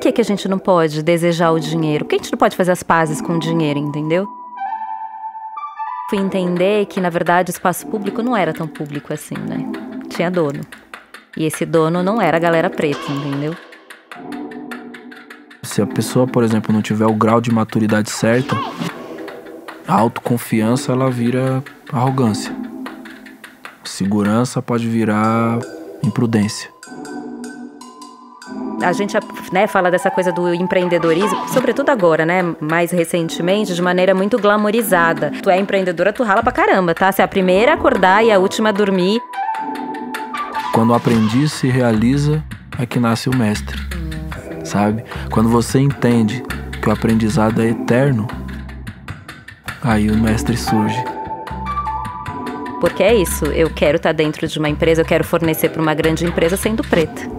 que, que a gente não pode desejar o dinheiro? Por que a gente não pode fazer as pazes com o dinheiro, entendeu? Fui entender que, na verdade, o espaço público não era tão público assim, né? Tinha dono. E esse dono não era a galera preta, entendeu? Se a pessoa, por exemplo, não tiver o grau de maturidade certo, a autoconfiança ela vira arrogância. Segurança pode virar imprudência a gente né, fala dessa coisa do empreendedorismo, sobretudo agora, né? Mais recentemente, de maneira muito glamorizada. Tu é empreendedora, tu rala pra caramba, tá? Você é a primeira a acordar e a última a dormir. Quando o aprendiz se realiza, é que nasce o mestre, sabe? Quando você entende que o aprendizado é eterno, aí o mestre surge. Porque é isso, eu quero estar tá dentro de uma empresa, eu quero fornecer para uma grande empresa sendo preta.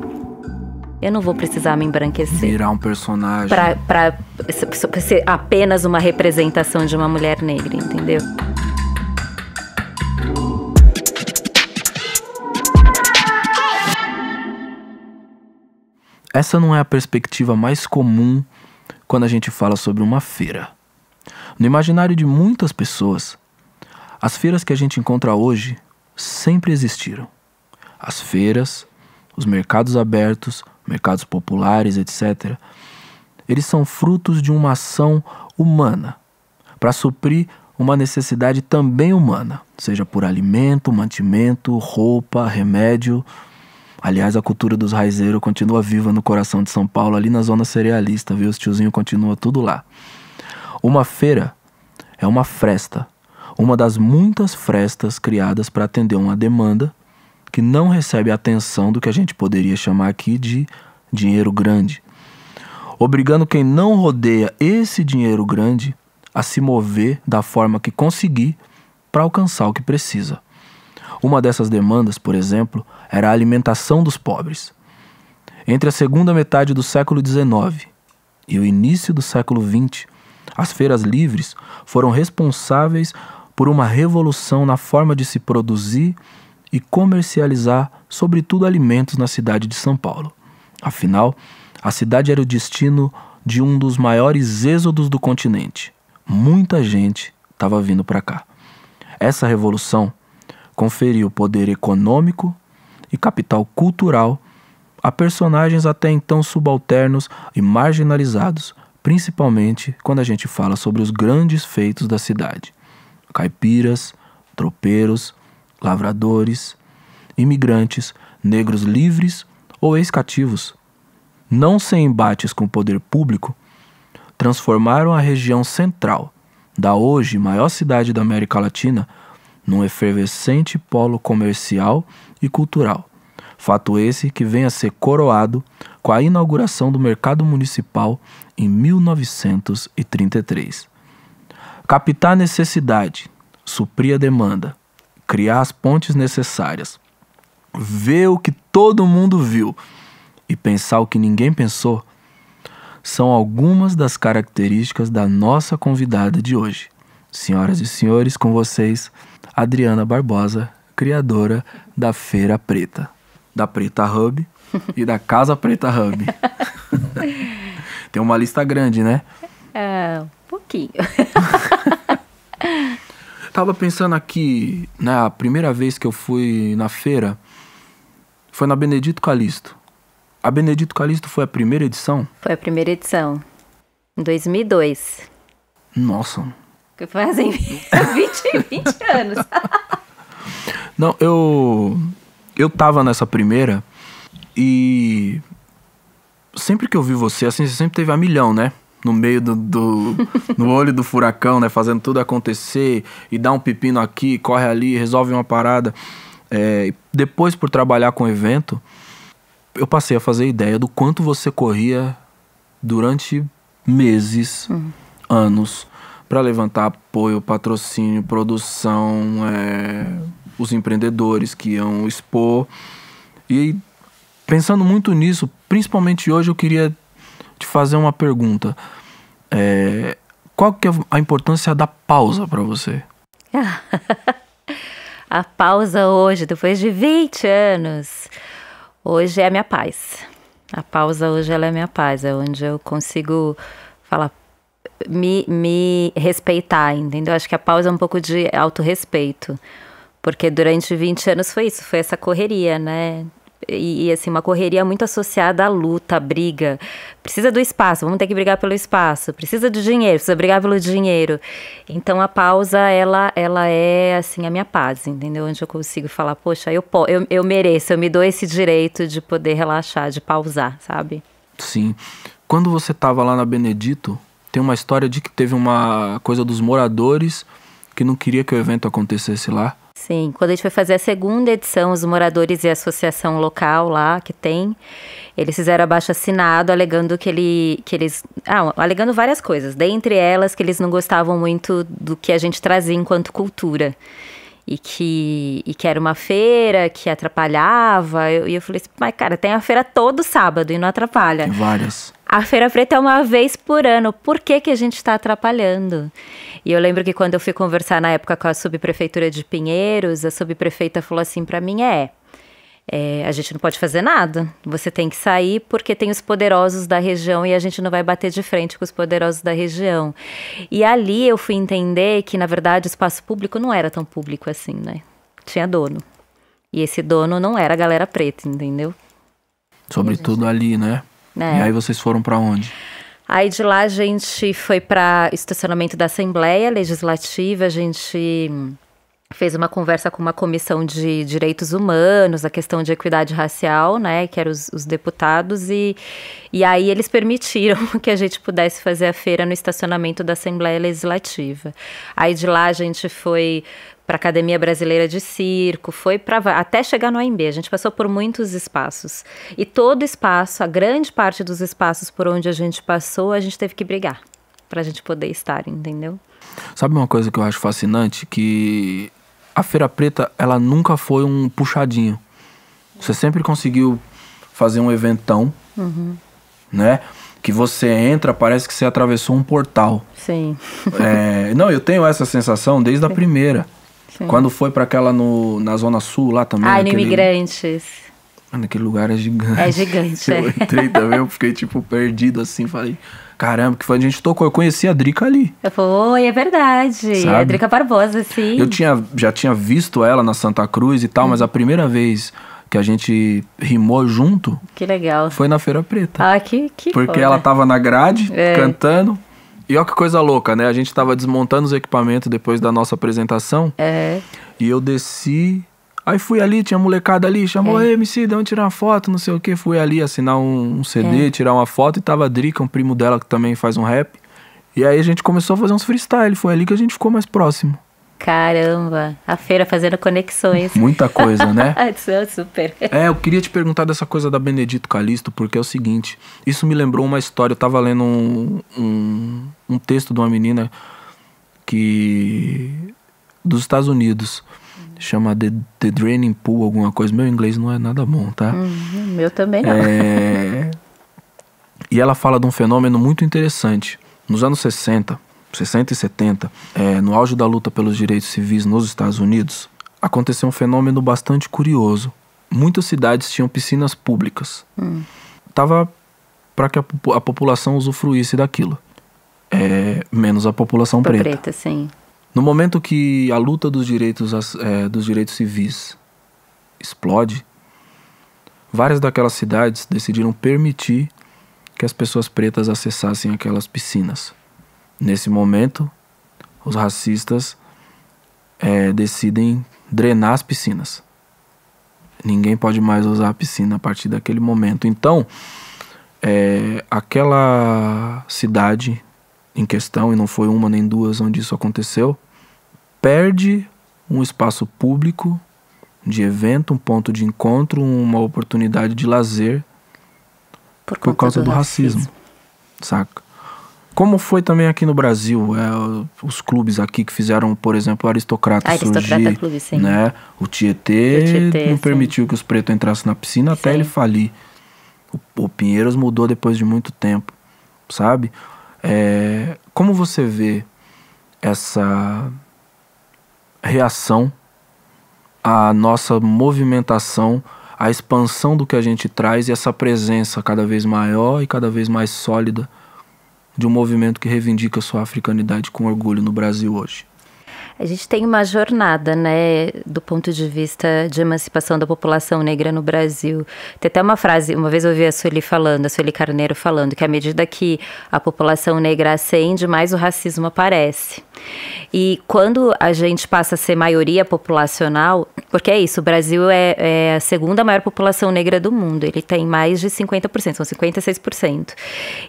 Eu não vou precisar me embranquecer. Virar um personagem. Pra, pra ser apenas uma representação de uma mulher negra, entendeu? Essa não é a perspectiva mais comum quando a gente fala sobre uma feira. No imaginário de muitas pessoas, as feiras que a gente encontra hoje sempre existiram. As feiras, os mercados abertos, mercados populares, etc., eles são frutos de uma ação humana para suprir uma necessidade também humana, seja por alimento, mantimento, roupa, remédio. Aliás, a cultura dos raizeiros continua viva no coração de São Paulo, ali na zona cerealista, viu? Os tiozinhos continuam tudo lá. Uma feira é uma fresta, uma das muitas frestas criadas para atender uma demanda que não recebe a atenção do que a gente poderia chamar aqui de dinheiro grande, obrigando quem não rodeia esse dinheiro grande a se mover da forma que conseguir para alcançar o que precisa. Uma dessas demandas, por exemplo, era a alimentação dos pobres. Entre a segunda metade do século XIX e o início do século XX, as feiras livres foram responsáveis por uma revolução na forma de se produzir e comercializar, sobretudo, alimentos na cidade de São Paulo. Afinal, a cidade era o destino de um dos maiores êxodos do continente. Muita gente estava vindo para cá. Essa revolução conferiu poder econômico e capital cultural a personagens até então subalternos e marginalizados, principalmente quando a gente fala sobre os grandes feitos da cidade: caipiras, tropeiros, lavradores, imigrantes, negros livres ou ex-cativos. Não sem embates com o poder público, transformaram a região central, da hoje maior cidade da América Latina, num efervescente polo comercial e cultural. Fato esse que vem a ser coroado com a inauguração do mercado municipal em 1933. Captar necessidade, suprir a demanda, criar as pontes necessárias, ver o que todo mundo viu e pensar o que ninguém pensou, são algumas das características da nossa convidada de hoje. Senhoras e senhores, com vocês, Adriana Barbosa, criadora da Feira Preta, da Preta Hub e da Casa Preta Hub. Tem uma lista grande, né? É, um pouquinho. Tava pensando aqui, na né, primeira vez que eu fui na feira, foi na Benedito Calixto. A Benedito Calixto foi a primeira edição? Foi a primeira edição. Em 2002. Nossa. Que fazem 20, 20 anos. Não, eu. Eu tava nessa primeira e. Sempre que eu vi você, assim, você sempre teve a milhão, né? no meio do, do no olho do furacão, né? Fazendo tudo acontecer e dá um pepino aqui, corre ali, resolve uma parada. É, depois por trabalhar com o evento, eu passei a fazer ideia do quanto você corria durante meses, uhum. anos, para levantar apoio, patrocínio, produção, é, os empreendedores que iam expor. E pensando muito nisso, principalmente hoje, eu queria te fazer uma pergunta. É, qual que é a importância da pausa para você? a pausa hoje, depois de 20 anos, hoje é a minha paz. A pausa hoje ela é a minha paz, é onde eu consigo falar, me, me respeitar, entendeu? Acho que a pausa é um pouco de autorrespeito. Porque durante 20 anos foi isso, foi essa correria, né? e, assim, uma correria muito associada à luta, à briga. Precisa do espaço, vamos ter que brigar pelo espaço. Precisa de dinheiro, precisa brigar pelo dinheiro. Então a pausa, ela, ela é assim a minha paz, entendeu? Onde eu consigo falar, poxa, eu, eu, eu mereço, eu me dou esse direito de poder relaxar, de pausar, sabe? Sim. Quando você estava lá na Benedito, tem uma história de que teve uma coisa dos moradores que não queria que o evento acontecesse lá. Sim, quando a gente foi fazer a segunda edição, os moradores e a associação local lá que tem, eles fizeram abaixo assinado alegando que, ele, que eles. Ah, alegando várias coisas, dentre elas que eles não gostavam muito do que a gente trazia enquanto cultura. E que, e que era uma feira que atrapalhava. E eu, eu falei assim, mas cara, tem a feira todo sábado e não atrapalha. Tem várias. A Feira Preta é uma vez por ano. Por que, que a gente está atrapalhando? E eu lembro que quando eu fui conversar na época com a subprefeitura de Pinheiros, a subprefeita falou assim para mim: é, é, a gente não pode fazer nada. Você tem que sair porque tem os poderosos da região e a gente não vai bater de frente com os poderosos da região. E ali eu fui entender que, na verdade, o espaço público não era tão público assim, né? Tinha dono. E esse dono não era a galera preta, entendeu? Sobretudo ali, né? É. E aí vocês foram para onde? Aí de lá a gente foi para estacionamento da Assembleia Legislativa, a gente fez uma conversa com uma comissão de direitos humanos, a questão de equidade racial, né, que eram os, os, deputados, e, e aí eles permitiram que a gente pudesse fazer a feira no estacionamento da Assembleia Legislativa. Aí de lá a gente foi para Academia Brasileira de Circo, foi para até chegar no AMB. A gente passou por muitos espaços. E todo espaço, a grande parte dos espaços por onde a gente passou, a gente teve que brigar para a gente poder estar, entendeu? Sabe uma coisa que eu acho fascinante? Que a Feira Preta, ela nunca foi um puxadinho. Você sempre conseguiu fazer um eventão, uhum. né? que você entra, parece que você atravessou um portal. Sim. É, não, eu tenho essa sensação desde a primeira. Quando foi para aquela no, na Zona Sul lá também. Ah, no Imigrantes. Mano, aquele lugar é gigante. É gigante. Eu é. entrei também, eu fiquei tipo perdido assim, falei. Caramba, que foi a gente tocou. Eu conheci a Drica ali. Foi, é verdade. Sabe? É a Drica Barbosa, sim. Eu tinha, já tinha visto ela na Santa Cruz e tal, hum. mas a uhum. primeira vez que a gente rimou junto. Que legal. Foi na Feira Preta. Ah, que, que Porque foda. ela tava na grade, é. cantando, e olha que coisa louca, né? A gente tava desmontando os equipamentos depois da nossa apresentação. É. E eu desci. Aí fui ali, tinha molecada ali, chamou, é. MC, dá um tirar uma foto, não sei o que. Fui ali assinar um, um CD, é. tirar uma foto, e tava a Drica, um primo dela que também faz um rap. E aí a gente começou a fazer uns freestyle, foi ali que a gente ficou mais próximo. Caramba, a feira fazendo conexões. Muita coisa, né? Super. É, eu queria te perguntar dessa coisa da Benedito Calixto, porque é o seguinte: isso me lembrou uma história. Eu tava lendo um, um, um texto de uma menina que. dos Estados Unidos. Chama The, The Draining Pool, alguma coisa. Meu inglês não é nada bom, tá? Uhum, meu também não. É... e ela fala de um fenômeno muito interessante. Nos anos 60, 60 e 70, é, no auge da luta pelos direitos civis nos Estados Unidos, aconteceu um fenômeno bastante curioso. Muitas cidades tinham piscinas públicas. Hum. Tava para que a, a, população usufruísse daquilo. É, menos a população preta. preta sim. No momento que a luta dos direitos, é, dos direitos civis explode, várias daquelas cidades decidiram permitir que as pessoas pretas acessassem aquelas piscinas. Nesse momento, os racistas é, decidem drenar as piscinas. Ninguém pode mais usar a piscina a partir daquele momento. Então, é, aquela cidade em questão, e não foi uma nem duas onde isso aconteceu, perde um espaço público de evento, um ponto de encontro, uma oportunidade de lazer por, por causa do, do racismo. racismo, saca? Como foi também aqui no Brasil, é, os clubes aqui que fizeram, por exemplo, o Aristocrata, Aristocrata surgir, Clube, sim. né? O Tietê, o Tietê não sim. permitiu que os pretos entrassem na piscina sim. até ele falir. O, o, Pinheiros mudou depois de muito tempo, sabe? É, como você vê essa reação à nossa movimentação, à expansão do que a gente traz e essa presença cada vez maior e cada vez mais sólida de um movimento que reivindica sua africanidade com orgulho no Brasil hoje. A gente tem uma jornada, né, do ponto de vista de emancipação da população negra no Brasil. Tem até uma frase, uma vez eu ouvi a Sueli falando, a Sueli Carneiro falando, que à medida que a população negra ascende, mais o racismo aparece. E quando a gente passa a ser maioria populacional, porque é isso, o Brasil é, é a segunda maior população negra do mundo, ele tem mais de 50%, são 56%.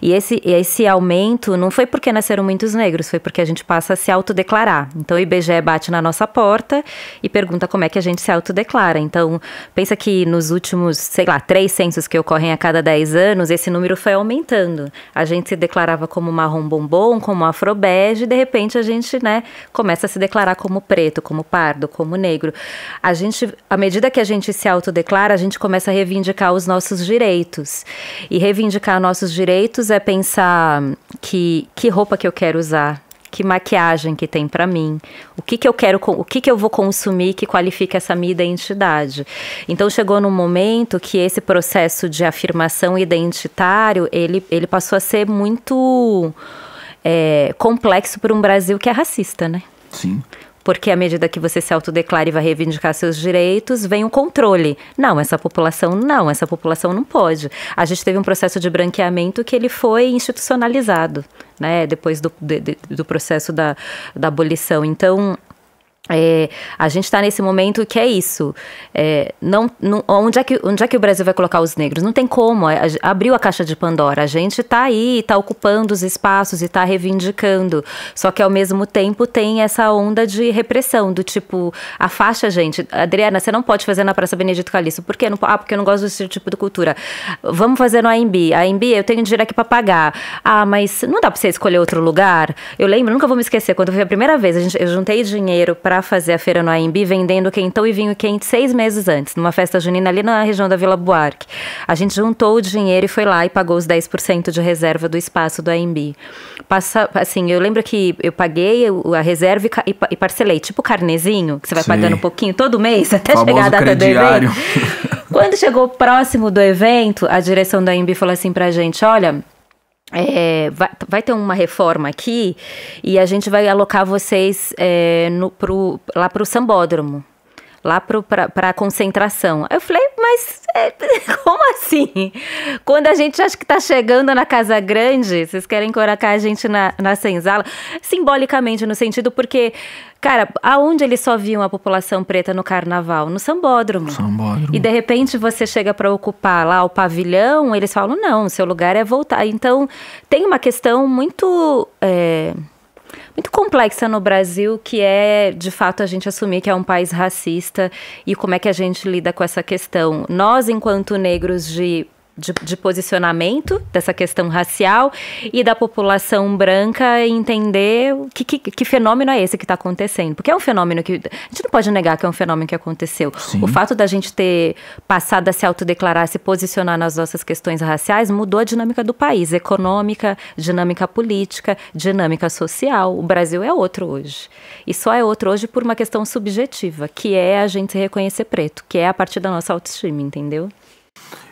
E esse, esse aumento não foi porque nasceram muitos negros, foi porque a gente passa a se autodeclarar. Então, o IBGE IBGE bate na nossa porta e pergunta como é que a gente se autodeclara. Então, pensa que nos últimos, sei lá, três censos que ocorrem a cada dez anos, esse número foi aumentando. A gente se declarava como marrom bombom, como afrobege, e de repente a gente, né, começa a se declarar como preto, como pardo, como negro. A gente, à medida que a gente se autodeclara, a gente começa a reivindicar os nossos direitos. E reivindicar nossos direitos é pensar que, que roupa que eu quero usar, que maquiagem que tem para mim, o que que eu quero, o que que eu vou consumir que qualifica essa minha identidade. Então chegou num momento que esse processo de afirmação identitário, ele, ele passou a ser muito é, complexo para um Brasil que é racista, né? Sim. Porque à medida que você se autodeclara e vai reivindicar seus direitos, vem o controle. Não, essa população não, essa população não pode. A gente teve um processo de branqueamento que ele foi institucionalizado, né? Depois do, de, do processo da, da abolição. Então, é, a gente está nesse momento que é isso. É, não, não, onde, é que, onde é que o Brasil vai colocar os negros? Não tem como. abriu a caixa de Pandora. A gente está aí, está ocupando os espaços e está reivindicando. Só que ao mesmo tempo tem essa onda de repressão, do tipo, afasta a gente. Adriana, você não pode fazer na Praça Benedito Calixto. Por quê? Não, ah, porque eu não gosto desse tipo de cultura. Vamos fazer no AMB. AMB, eu tenho dinheiro aqui para pagar. Ah, mas não dá para você escolher outro lugar? Eu lembro, nunca vou me esquecer, quando foi a primeira vez, a gente, eu juntei dinheiro para Fazer a feira no AMB vendendo quentão e vinho quente seis meses antes, numa festa junina ali na região da Vila Buarque. A gente juntou o dinheiro e foi lá e pagou os 10% de reserva do espaço do AMB. Passa, assim, eu lembro que eu paguei a reserva e, e parcelei, tipo carnezinho, que você vai Sim. pagando um pouquinho todo mês até Famoso chegar a data crediário. do evento. Quando chegou próximo do evento, a direção da AMB falou assim pra gente: olha. É, vai, vai, ter uma reforma aqui e a gente vai alocar vocês é, no, pro, lá para o sambódromo lá para a concentração. Eu falei, mas é, como assim? Quando a gente acha que está chegando na Casa Grande, vocês querem colocar a gente na, na senzala? Simbolicamente, no sentido porque, cara, aonde eles só viam a população preta no carnaval? No sambódromo. sambódromo. E de repente você chega para ocupar lá o pavilhão, eles falam, não, seu lugar é voltar. Então, tem uma questão muito... É, muito complexa no Brasil, que é, de fato, a gente assumir que é um país racista e como é que a gente lida com essa questão. Nós, enquanto negros de de, de, posicionamento dessa questão racial e da população branca entender que, que, que fenômeno é esse que está acontecendo. Porque é um fenômeno que. A gente não pode negar que é um fenômeno que aconteceu. Sim. O fato da gente ter passado a se autodeclarar, se posicionar nas nossas questões raciais, mudou a dinâmica do país, econômica, dinâmica política, dinâmica social. O Brasil é outro hoje. E só é outro hoje por uma questão subjetiva, que é a gente se reconhecer preto, que é a partir da nossa autoestima, entendeu?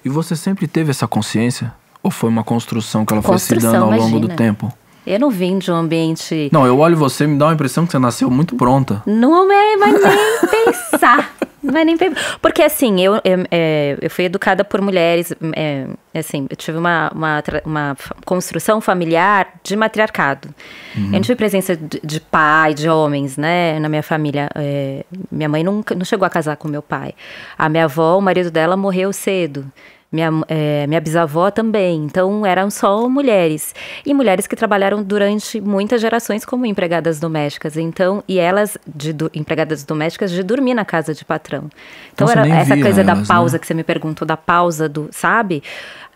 E você sempre teve essa consciência? Ou foi uma construção que ela construção, foi se dando ao imagina. longo do tempo? Eu não vim de um ambiente. Não, eu olho você e me dá uma impressão que você nasceu muito pronta. Não é, mas nem pensar. Não é nem Porque assim, eu, eu, é, eu fui educada por mulheres. É, assim, eu tive uma, uma, uma, construção familiar de matriarcado. Uhum. Eu não tive presença de, de, pai, de homens, né, na minha família. É, minha mãe nunca, não chegou a casar com meu pai. A minha avó, o marido dela morreu cedo minha, é, minha bisavó também. Então eram só mulheres. E mulheres que trabalharam durante muitas gerações como empregadas domésticas. Então, e elas, de do, empregadas domésticas, de dormir na casa de patrão. Então era essa coisa elas, da né? pausa né? que você me perguntou, da pausa do, sabe?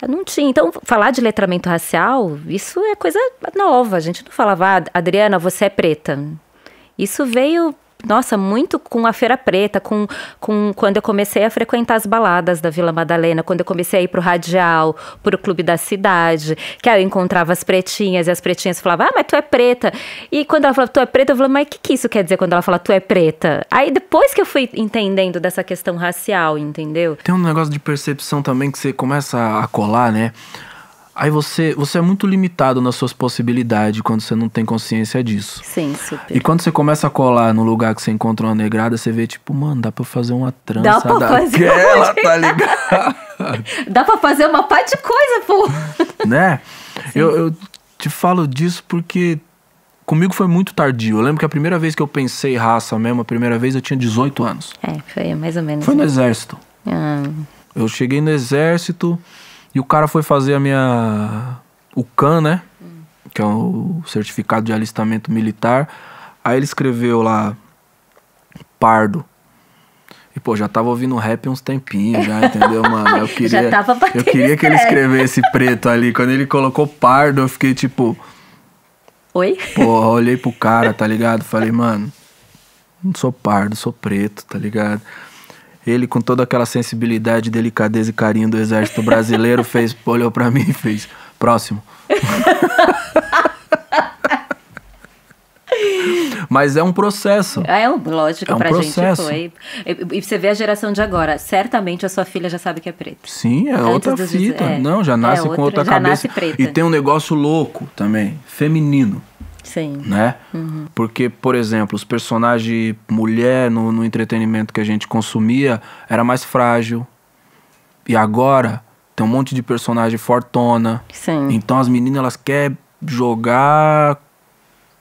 Não tinha. Então, falar de letramento racial, isso é coisa nova. A gente não falava, ah, Adriana, você é preta. Isso veio nossa, muito com a Feira Preta, com, com quando eu comecei a frequentar as baladas da Vila Madalena, quando eu comecei a ir pro Radial, pro Clube da Cidade, que aí eu encontrava as pretinhas e as pretinhas falavam, ah, mas tu é preta. E quando ela falava, tu é preta, eu falava, mas o que, que isso quer dizer quando ela fala, tu é preta? Aí depois que eu fui entendendo dessa questão racial, entendeu? Tem um negócio de percepção também que você começa a colar, né? Aí você, você é muito limitado nas suas possibilidades quando você não tem consciência disso. Sim, super. E quando você começa a colar no lugar que você encontra uma negrada, você vê, tipo, mano, dá pra fazer uma trança dá pra daquela, fazer uma... tá ligado? dá pra fazer uma parte de coisa, pô. né? Eu, eu te falo disso porque comigo foi muito tardio. Eu lembro que a primeira vez que eu pensei raça mesmo, a primeira vez eu tinha 18 anos. É, foi mais ou menos. Foi no exército. Ah. Eu cheguei no exército, e o cara foi fazer a minha. O CAN, né? Hum. Que é o certificado de alistamento militar. Aí ele escreveu lá. Pardo. E, pô, já tava ouvindo rap uns tempinhos, já, entendeu, mano? Eu queria, já tava Eu queria que ele escrevesse preto ali. Quando ele colocou pardo, eu fiquei tipo. Oi? Porra, olhei pro cara, tá ligado? Falei, mano, não sou pardo, sou preto, tá ligado? Ele, com toda aquela sensibilidade, delicadeza e carinho do exército brasileiro, fez, olhou para mim e fez: próximo. Mas é um processo. É, é, um, lógico, é um pra processo. gente foi. E, e, você vê a geração de agora. Certamente a sua filha já sabe que é preta. Sim, é Antes outra fita. é. Não, já é nasce é outra, com outra já cabeça. Nasce preta. E tem um negócio louco também, feminino. Sim. Né? Uhum. Porque, por exemplo, os personagens mulher no, no entretenimento que a gente consumia era mais frágil. E agora tem um monte de personagem fortona. Sim. Então as meninas elas querem jogar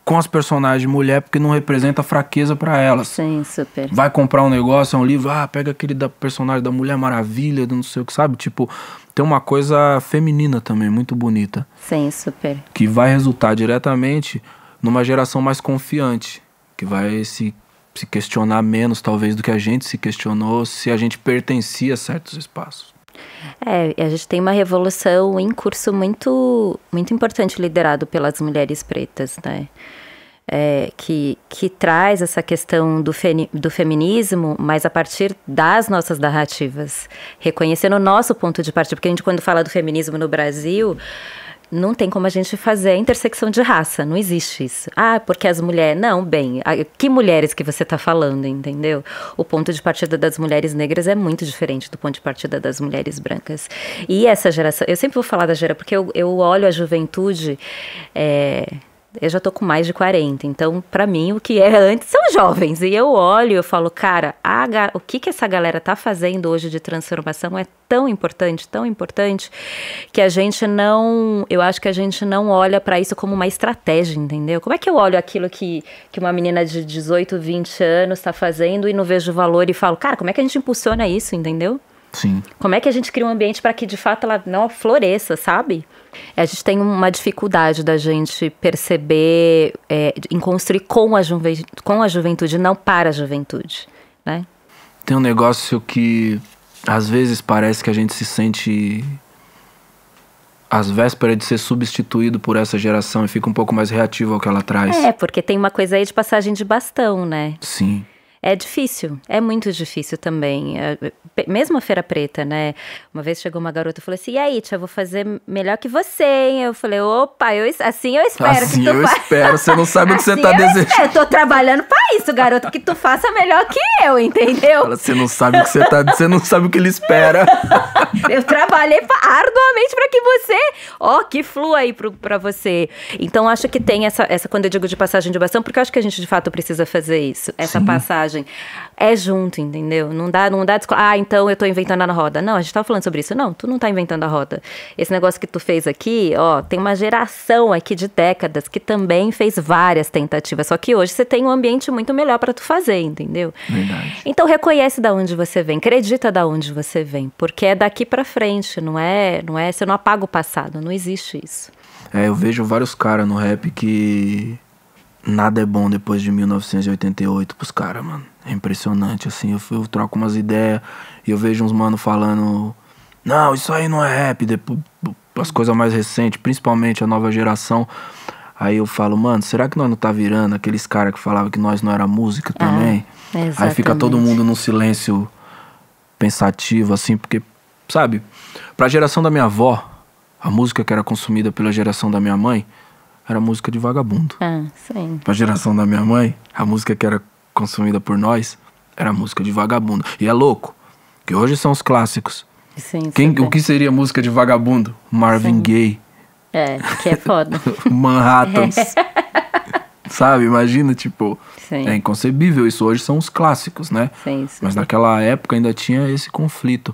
com as personagens mulher porque não representa fraqueza para elas. Sim, super. Vai comprar um negócio, é um livro, ah, pega aquele da personagem da Mulher Maravilha, do não sei o que, sabe? Tipo, tem uma coisa feminina também, muito bonita. Sim, super. Que vai resultar diretamente numa geração mais confiante, que vai se, se questionar menos, talvez, do que a gente se questionou se a gente pertencia a certos espaços. É, a gente tem uma revolução em curso muito, muito importante liderado pelas mulheres pretas, né? é, que, que traz essa questão do, fe, do feminismo, mas a partir das nossas narrativas, reconhecendo o nosso ponto de partida. Porque a gente, quando fala do feminismo no Brasil, não tem como a gente fazer a intersecção de raça, não existe isso. Ah, porque as mulheres. Não, bem, que mulheres que você está falando, entendeu? O ponto de partida das mulheres negras é muito diferente do ponto de partida das mulheres brancas. E essa geração. Eu sempre vou falar da geração, porque eu, eu olho a juventude. É, eu já tô com mais de 40, então para mim o que é antes são jovens. E eu olho e falo, cara, a, o que que essa galera tá fazendo hoje de transformação é tão importante, tão importante que a gente não, eu acho que a gente não olha para isso como uma estratégia, entendeu? Como é que eu olho aquilo que que uma menina de 18, 20 anos está fazendo e não vejo valor e falo, cara, como é que a gente impulsiona isso, entendeu? Sim. Como é que a gente cria um ambiente para que de fato ela não floresça, sabe? A gente tem uma dificuldade da gente perceber, é, em construir com a, juventude, com a juventude, não para a juventude, né? Tem um negócio que às vezes parece que a gente se sente às vésperas de ser substituído por essa geração e fica um pouco mais reativo ao que ela traz. É, porque tem uma coisa aí de passagem de bastão, né? Sim. É difícil, é muito difícil também. É, mesmo a Feira Preta, né? Uma vez chegou uma garota e falou assim: e aí, tia, eu vou fazer melhor que você, hein? Eu falei: opa, eu, assim eu espero. Assim que tu eu fa... espero, você não sabe o que assim você tá assim eu desejando. Espero. Eu tô trabalhando pra isso, garoto, que tu faça melhor que eu, entendeu? Fala, você não sabe o que você tá, você não sabe o que ele espera. eu trabalhei arduamente para que você, ó, oh, que flua aí pro, pra você. Então acho que tem essa, essa, quando eu digo de passagem de bastão, porque eu acho que a gente de fato precisa fazer isso, essa Sim. passagem é junto, entendeu? Não dá, não dá Ah, então eu tô inventando a roda. Não, a gente tava falando sobre isso. Não, tu não tá inventando a roda. Esse negócio que tu fez aqui, ó, tem uma geração aqui de décadas que também fez várias tentativas. Só que hoje você tem um ambiente muito melhor para tu fazer, entendeu? Verdade. Então reconhece da onde você vem, acredita da onde você vem, porque é daqui para frente, não é, não é, você não apaga o passado, não existe isso. É, eu vejo vários caras no rap que nada é bom depois de 1988 pros caras, mano. É impressionante, assim. Eu, eu troco umas ideias e eu vejo uns mano falando. Não, isso aí não é rap. Depois, as coisas mais recentes, principalmente a nova geração. Aí eu falo, mano, será que nós não tá virando aqueles caras que falavam que nós não era música é, também? É, aí fica todo mundo num silêncio pensativo, assim, porque, sabe, pra geração da minha avó, a música que era consumida pela geração da minha mãe, era música de vagabundo. Ah, sim. Pra geração da minha mãe, a música que era consumida por nós era música de vagabundo. E é louco, que hoje são os clássicos. Sim, Quem, o é. que seria música de vagabundo? Marvin Gaye. É, que é foda. Manhattans. É. Sabe, imagina, tipo, sim. é inconcebível isso. Hoje são os clássicos, né? Sim, sim. Mas naquela época ainda tinha esse conflito.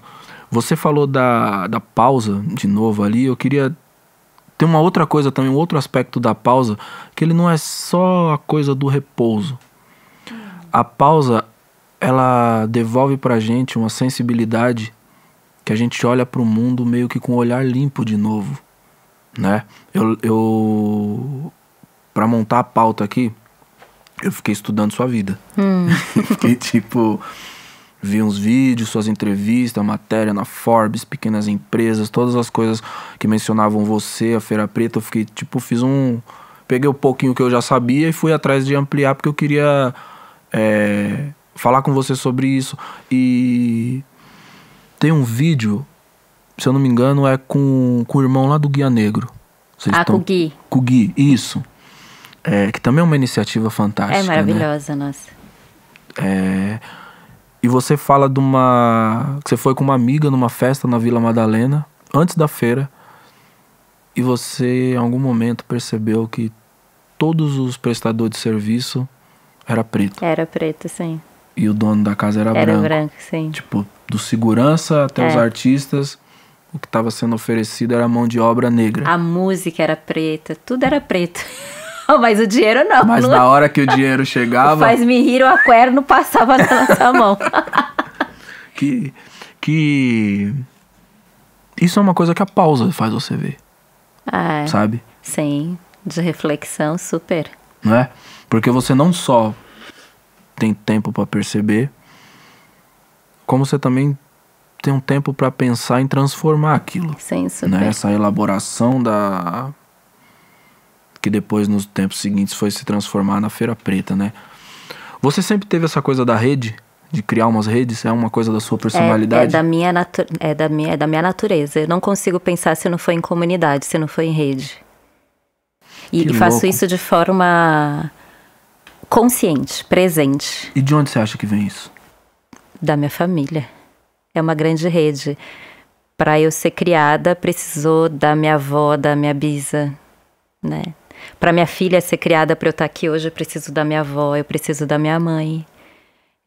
Você falou da, da pausa de novo ali, eu queria tem uma outra coisa também, um outro aspecto da pausa, que ele não é só a coisa do repouso. A pausa, ela devolve pra gente uma sensibilidade que a gente olha para o mundo meio que com um olhar limpo de novo, né? Eu, eu para montar a pauta aqui, eu fiquei estudando sua vida. Hum. fiquei tipo Vi uns vídeos, suas entrevistas, matéria na Forbes, pequenas empresas, todas as coisas que mencionavam você, a Feira Preta. Eu fiquei, tipo, fiz um. Peguei o um pouquinho que eu já sabia e fui atrás de ampliar, porque eu queria é, falar com você sobre isso. E tem um vídeo, se eu não me engano, é com, com o irmão lá do Guia Negro. Vocês ah, estão... com o Gui. Com o Gui, isso. É, que também é uma iniciativa fantástica. É né? maravilhosa, né? nossa. É e você fala de uma. que você foi com uma amiga numa festa na Vila Madalena, antes da feira, e você em algum momento percebeu que todos os prestadores de serviço era preto. Era preto, sim. E o dono da casa era, era branco. Era branco, sim. Tipo, do segurança até é. os artistas, o que estava sendo oferecido era mão de obra negra. A música era preta, tudo era preto. mas o dinheiro não. Mas não... na é. hora que o dinheiro chegava. Faz me rir, o aquerno passava na nossa mão. que. Que. Isso é uma coisa que a pausa faz você ver. Ah, é, sabe? Sim, de reflexão super. Não é? Porque você não só tem tempo para perceber, como você também tem um tempo para pensar em transformar aquilo. Sim, né? super. Né? Essa elaboração da que depois, nos tempos seguintes, foi se transformar na Feira Preta, né? Você sempre teve essa coisa da rede? De criar umas redes? É uma coisa da sua é, personalidade? É, é da, minha natu é, da, minha, é da minha natureza. Eu não consigo pensar se não foi em comunidade, se não foi em rede. E, e faço isso de forma consciente, presente. E de onde você acha que vem isso? Da minha família. É uma grande rede. Para eu ser criada, precisou da minha avó, da minha bisa, né? para minha filha ser criada para eu estar tá aqui hoje, eu preciso da minha avó, eu preciso da minha mãe.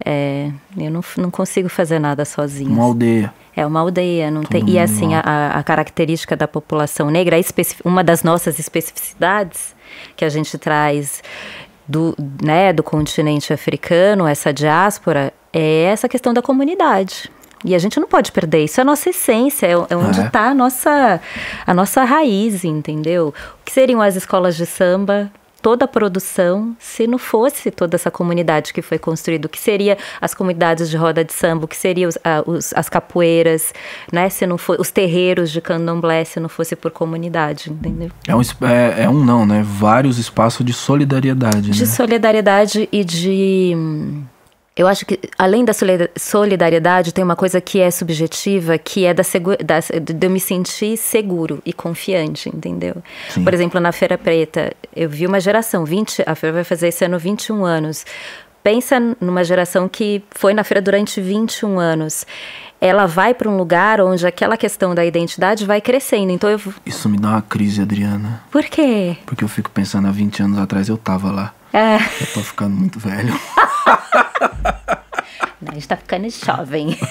É, eu não, não consigo fazer nada sozinha. Uma aldeia. É uma aldeia, não Todo tem. E assim, a, a, característica da população negra, uma das nossas especificidades que a gente traz do, né, do continente africano, essa diáspora, é essa questão da comunidade. E a gente não pode perder. Isso é a nossa essência, é, é onde está é. Tá a, nossa, a nossa raiz, entendeu? O que seriam as escolas de samba? Toda a produção, se não fosse toda essa comunidade que foi construída, o que seria as comunidades de roda de samba, o que seriam as capoeiras, né? Se não for, os terreiros de candomblé, se não fosse por comunidade, entendeu? É um, é, é um não, né? Vários espaços de solidariedade. De né? solidariedade e de hum, eu acho que, além da solidariedade, tem uma coisa que é subjetiva, que é da, da de eu me sentir seguro e confiante, entendeu? Sim. Por exemplo, na Feira Preta, eu vi uma geração, 20, a Feira vai fazer esse ano 21 anos. Pensa numa geração que foi na feira durante 21 anos. Ela vai para um lugar onde aquela questão da identidade vai crescendo. Então eu... Isso me dá uma crise, Adriana. Por quê? Porque eu fico pensando, há 20 anos atrás eu tava lá. É. Eu tô ficando muito velho. Não, a gente tá ficando jovem.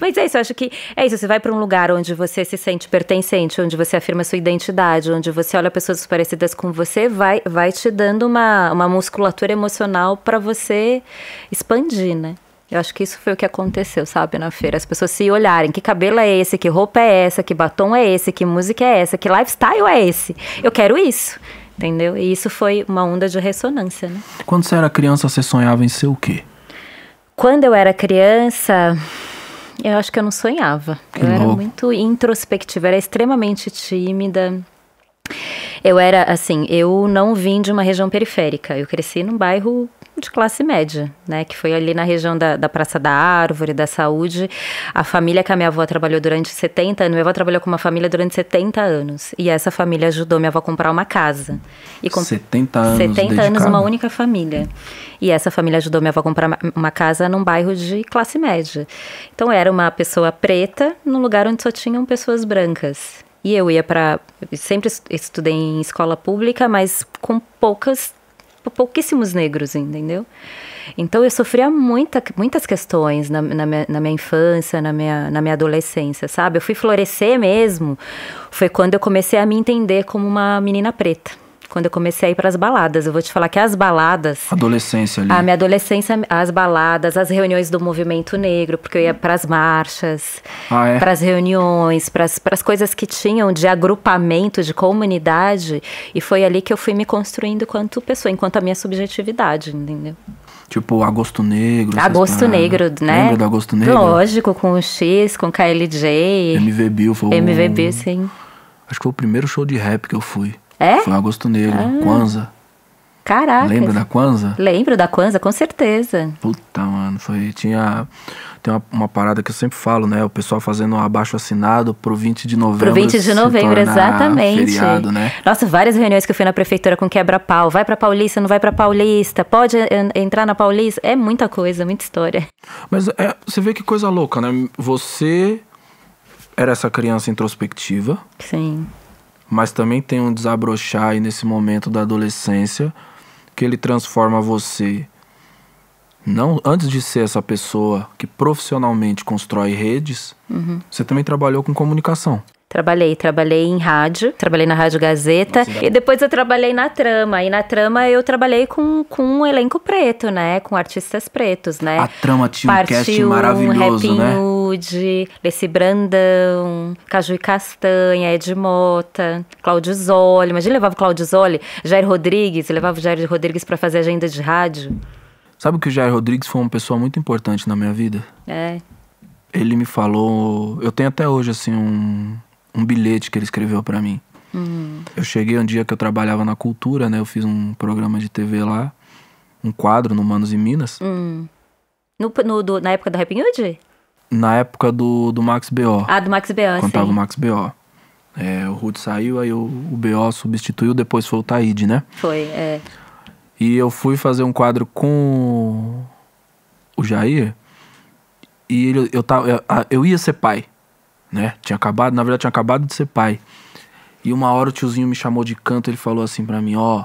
Mas é isso, eu acho que é isso. Você vai para um lugar onde você se sente pertencente, onde você afirma sua identidade, onde você olha pessoas parecidas com você, vai, vai te dando uma, uma musculatura emocional para você expandir, né? Eu acho que isso foi o que aconteceu, sabe, na feira. As pessoas se olharem, que cabelo é esse, que roupa é essa, que batom é esse, que música é essa, que lifestyle é esse. Eu quero isso entendeu? E isso foi uma onda de ressonância, né? Quando você era criança, você sonhava em ser o quê? Quando eu era criança, eu acho que eu não sonhava. Que eu era muito introspectiva, era extremamente tímida. Eu era assim, eu não vim de uma região periférica. Eu cresci num bairro de classe média, né? Que foi ali na região da, da Praça da Árvore, da Saúde. A família que a minha avó trabalhou durante 70 anos. Minha avó trabalhou com uma família durante 70 anos. E essa família ajudou minha avó a comprar uma casa. E com 70 anos. 70 dedicado. anos, uma única família. E essa família ajudou minha avó a comprar uma casa num bairro de classe média. Então eu era uma pessoa preta num lugar onde só tinham pessoas brancas. E eu ia para. Sempre estudei em escola pública, mas com poucas pouquíssimos negros, entendeu? Então eu sofria muita, muitas questões na, na, minha, na, minha, infância, na minha, na minha adolescência, sabe? Eu fui florescer mesmo, foi quando eu comecei a me entender como uma menina preta quando eu comecei a ir para as baladas. Eu vou te falar que as baladas. Adolescência ali. A minha adolescência, as baladas, as reuniões do movimento negro, porque eu ia para as marchas, ah, é? para as reuniões, para as coisas que tinham de agrupamento, de comunidade. E foi ali que eu fui me construindo enquanto pessoa, enquanto a minha subjetividade, entendeu? Tipo, Agosto Negro. Agosto Negro, né? Lembra do Agosto Negro? Lógico, com o X, com KLJ. MV Bill foi o... MV Bill, sim. Acho que foi o primeiro show de rap que eu fui. É? Foi Agosto Negro, ah. Kwanzaa. Caraca. Lembra da Kwanzaa? Lembro da Kwanzaa, com certeza. Puta, mano, foi. Tinha. Tem uma, uma, parada que eu sempre falo, né? O pessoal fazendo um abaixo assinado pro 20 de novembro. Pro 20 de novembro, exatamente. Feriado, né? Nossa, várias reuniões que eu fui na prefeitura com quebra-pau. Vai pra Paulista, não vai pra Paulista, pode entrar na Paulista. É muita coisa, muita história. Mas é, você vê que coisa louca, né? Você era essa criança introspectiva. Sim mas também tem um desabrochar aí nesse momento da adolescência que ele transforma você não antes de ser essa pessoa que profissionalmente constrói redes, uhum. você também trabalhou com comunicação. Trabalhei, trabalhei em rádio, trabalhei na Rádio Gazeta Nossa, e depois eu trabalhei na trama. E na trama eu trabalhei com, com um elenco preto, né? Com artistas pretos, né? A trama tinha Partiu um casting maravilhoso, um né? Rude, Leci Brandão, Caju e Castanha, Ed Mota, Cláudio Zoli. Imagina levava o Cláudio Zoli, Jair Rodrigues, levava o Jair Rodrigues para fazer agenda de rádio. Sabe que o Jair Rodrigues foi uma pessoa muito importante na minha vida? É. Ele me falou. Eu tenho até hoje, assim, um, um bilhete que ele escreveu para mim. Uhum. Eu cheguei um dia que eu trabalhava na cultura, né? Eu fiz um programa de TV lá, um quadro no Manos e Minas. Uhum. No, no do, na época do Rap Hood? na época do, do Max B.O. Ah, do Max B.O., Quando sim. tava o Max B.O. É, o Ruth saiu, aí o, o B.O. substituiu, depois foi o Taíde, né? Foi, é. E eu fui fazer um quadro com o Jair. E ele, eu, tava, eu, eu ia ser pai, né? Tinha acabado, na verdade, tinha acabado de ser pai. E uma hora o tiozinho me chamou de canto, ele falou assim para mim, ó, oh,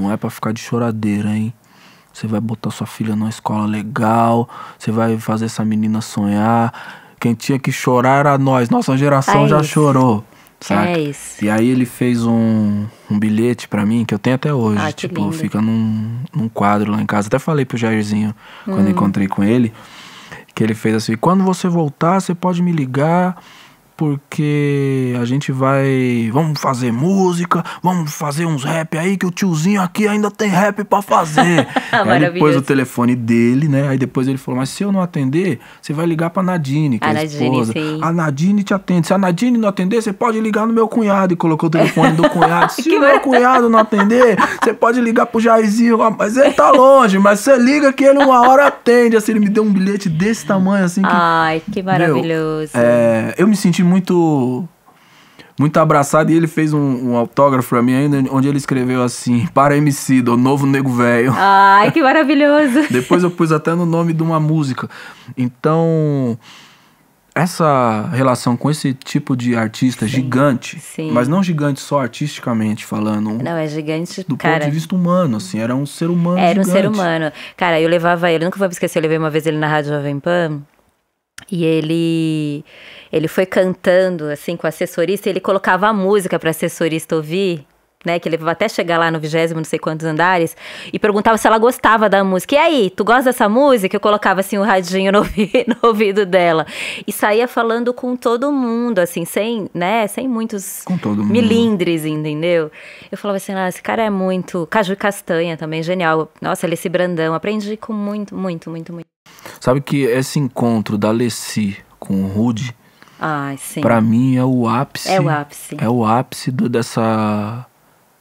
não é para ficar de choradeira, hein? Você vai botar sua filha numa escola legal, você vai fazer essa menina sonhar. Quem tinha que chorar era nós, nossa geração é já isso. chorou. É saca? É isso. E aí ele fez um, um bilhete para mim, que eu tenho até hoje. Ah, tipo, fica num, num quadro lá em casa. Até falei pro Jairzinho hum. quando encontrei com ele. Que ele fez assim, quando você voltar, você pode me ligar porque a gente vai. Vamos fazer música, vamos fazer uns rap aí, que o tiozinho aqui ainda tem rap para fazer. aí depois o telefone dele, né? Aí depois ele falou: Mas se eu não atender, você vai ligar pra Nadine, que é ah, a é a esposa. Sim. A ah, Nadine te atende. Se a Nadine não atender, você pode ligar no meu cunhado. E colocou o telefone do cunhado. se o meu cunhado não atender, você pode ligar pro Jairzinho. Ah, mas ele tá longe, mas você liga que ele uma hora atende. Assim, ele me deu um bilhete desse tamanho, assim. Que, Ai, que maravilhoso. Meu, é, eu me senti muito muito abraçado e ele fez um, um autógrafo pra mim ainda, onde ele escreveu assim, para MC, do novo nego velho. Ai, que maravilhoso. Depois eu pus até no nome de uma música. Então, essa relação com esse tipo de artista sim, gigante, sim. mas não gigante só artisticamente falando. Não, é gigante do cara, ponto de vista humano, assim, era um ser humano. Era gigante. um ser humano. Cara, eu levava ele, nunca vou me esquecer, eu levei uma vez ele na Rádio Jovem Pan e ele ele foi cantando assim com a assessorista, e ele colocava a música para a assessorista ouvir. Né, que ele vai até chegar lá no vigésimo, não sei quantos andares, e perguntava se ela gostava da música. E aí, tu gosta dessa música? Eu colocava assim o um radinho no, no, ouvido dela. E saía falando com todo mundo, assim, sem, né, sem muitos milindres, entendeu? Eu falava assim, ah, esse cara é muito. Caju e Castanha também, genial. Nossa, ele esse Brandão. Aprendi com muito, muito, muito, muito. Sabe que esse encontro da Leci com o Rude, para mim é o ápice. É o ápice. É o ápice do, dessa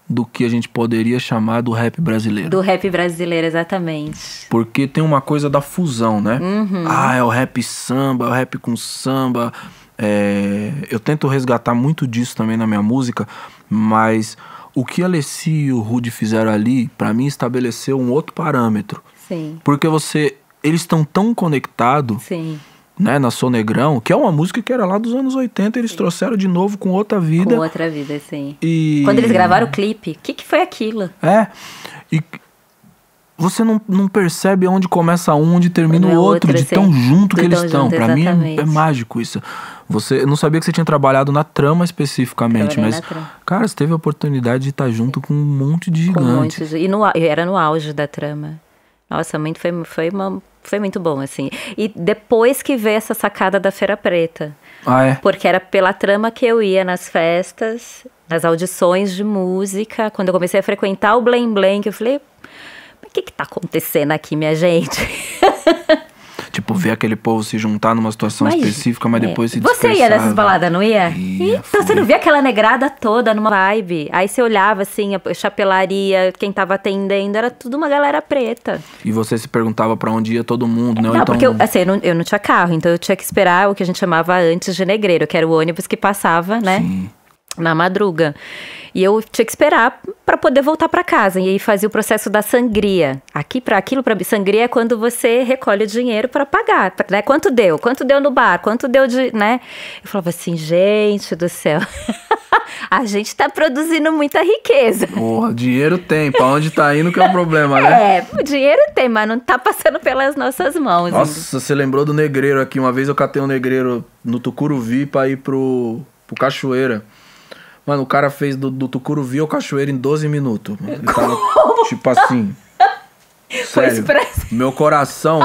do que a gente poderia chamar do rap brasileiro. Do rap brasileiro, exatamente. Porque tem uma coisa da fusão, né? Uhum. Ah, é o rap samba, é o rap com samba. É... eu tento resgatar muito disso também na minha música, mas o que a Alessi e o Rude fizeram ali, para mim, estabeleceu um outro parâmetro. Sim. Porque você eles estão tão conectados. Sim. Né, na Sonegrão, que é uma música que era lá dos anos 80, eles sim. trouxeram de novo com outra vida. Com outra vida, sim. E... Quando eles gravaram o clipe, o que, que foi aquilo? É. E você não, não percebe onde começa um, onde termina o é outro, de tão junto que eles estão. Para mim é, é, mágico isso. Você eu não sabia que você tinha trabalhado na trama especificamente, Trabalhei mas cara, você teve a oportunidade de estar tá junto sim. com um monte de gigantes. Um monte e no, era no auge da trama. Nossa, muito, foi, foi, uma, foi muito bom, assim. E depois que veio essa sacada da Feira Preta. Ah, é? Porque era pela trama que eu ia nas festas, nas audições de música. Quando eu comecei a frequentar o Blame Blank, eu falei, o que está acontecendo aqui, minha gente? Tipo, ver aquele povo se juntar numa situação mas, específica, mas é. depois se Você ia nessas baladas, não ia? ia então, fui. você não via aquela negrada toda numa vibe. Aí você olhava, assim, a chapelaria, quem tava atendendo, era tudo uma galera preta. E você se perguntava para onde ia todo mundo, né? Não, então... porque eu, então assim, eu não, eu não, tinha carro, então eu tinha que esperar o que a gente chamava antes de negreiro, que era o ônibus que passava, né? Sim na madruga. E eu tinha que esperar para poder voltar para casa. E aí fazia o processo da sangria. Aqui para aquilo, para sangria é quando você recolhe o dinheiro para pagar. Pra, né? Quanto deu? Quanto deu no bar? Quanto deu de. né? Eu falava assim, gente do céu. a gente está produzindo muita riqueza. Porra, dinheiro tem. Para onde está indo que é o problema, né? É, dinheiro tem, mas não tá passando pelas nossas mãos. Nossa, você lembrou do negreiro aqui. Uma vez eu catei um negreiro no Tucuruvi para ir pro, pro Cachoeira. Mano, o cara fez do, do Tucuruvi ao Cachoeiro em 12 minutos. tava, tipo assim. sério, meu coração.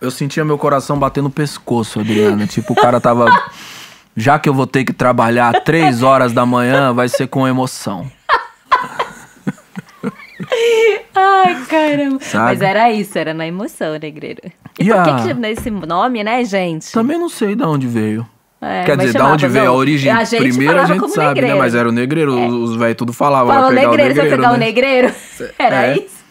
Eu sentia meu coração batendo no pescoço, Adriana. Tipo, o cara tava. Já que eu vou ter que trabalhar três horas da manhã, vai ser com emoção. Ai, caramba. Sabe? Mas era isso, era na emoção, negreiro. E, e por a... que, que nesse nome, né, gente? Também não sei de onde veio. É, Quer dizer, da onde veio a origem a gente primeiro a gente sabe, né? negreiro. né? Mas era o negreiro, é. os velhos tudo falavam. falou negreiro, você pegar o negreiro? Né? Era é. isso?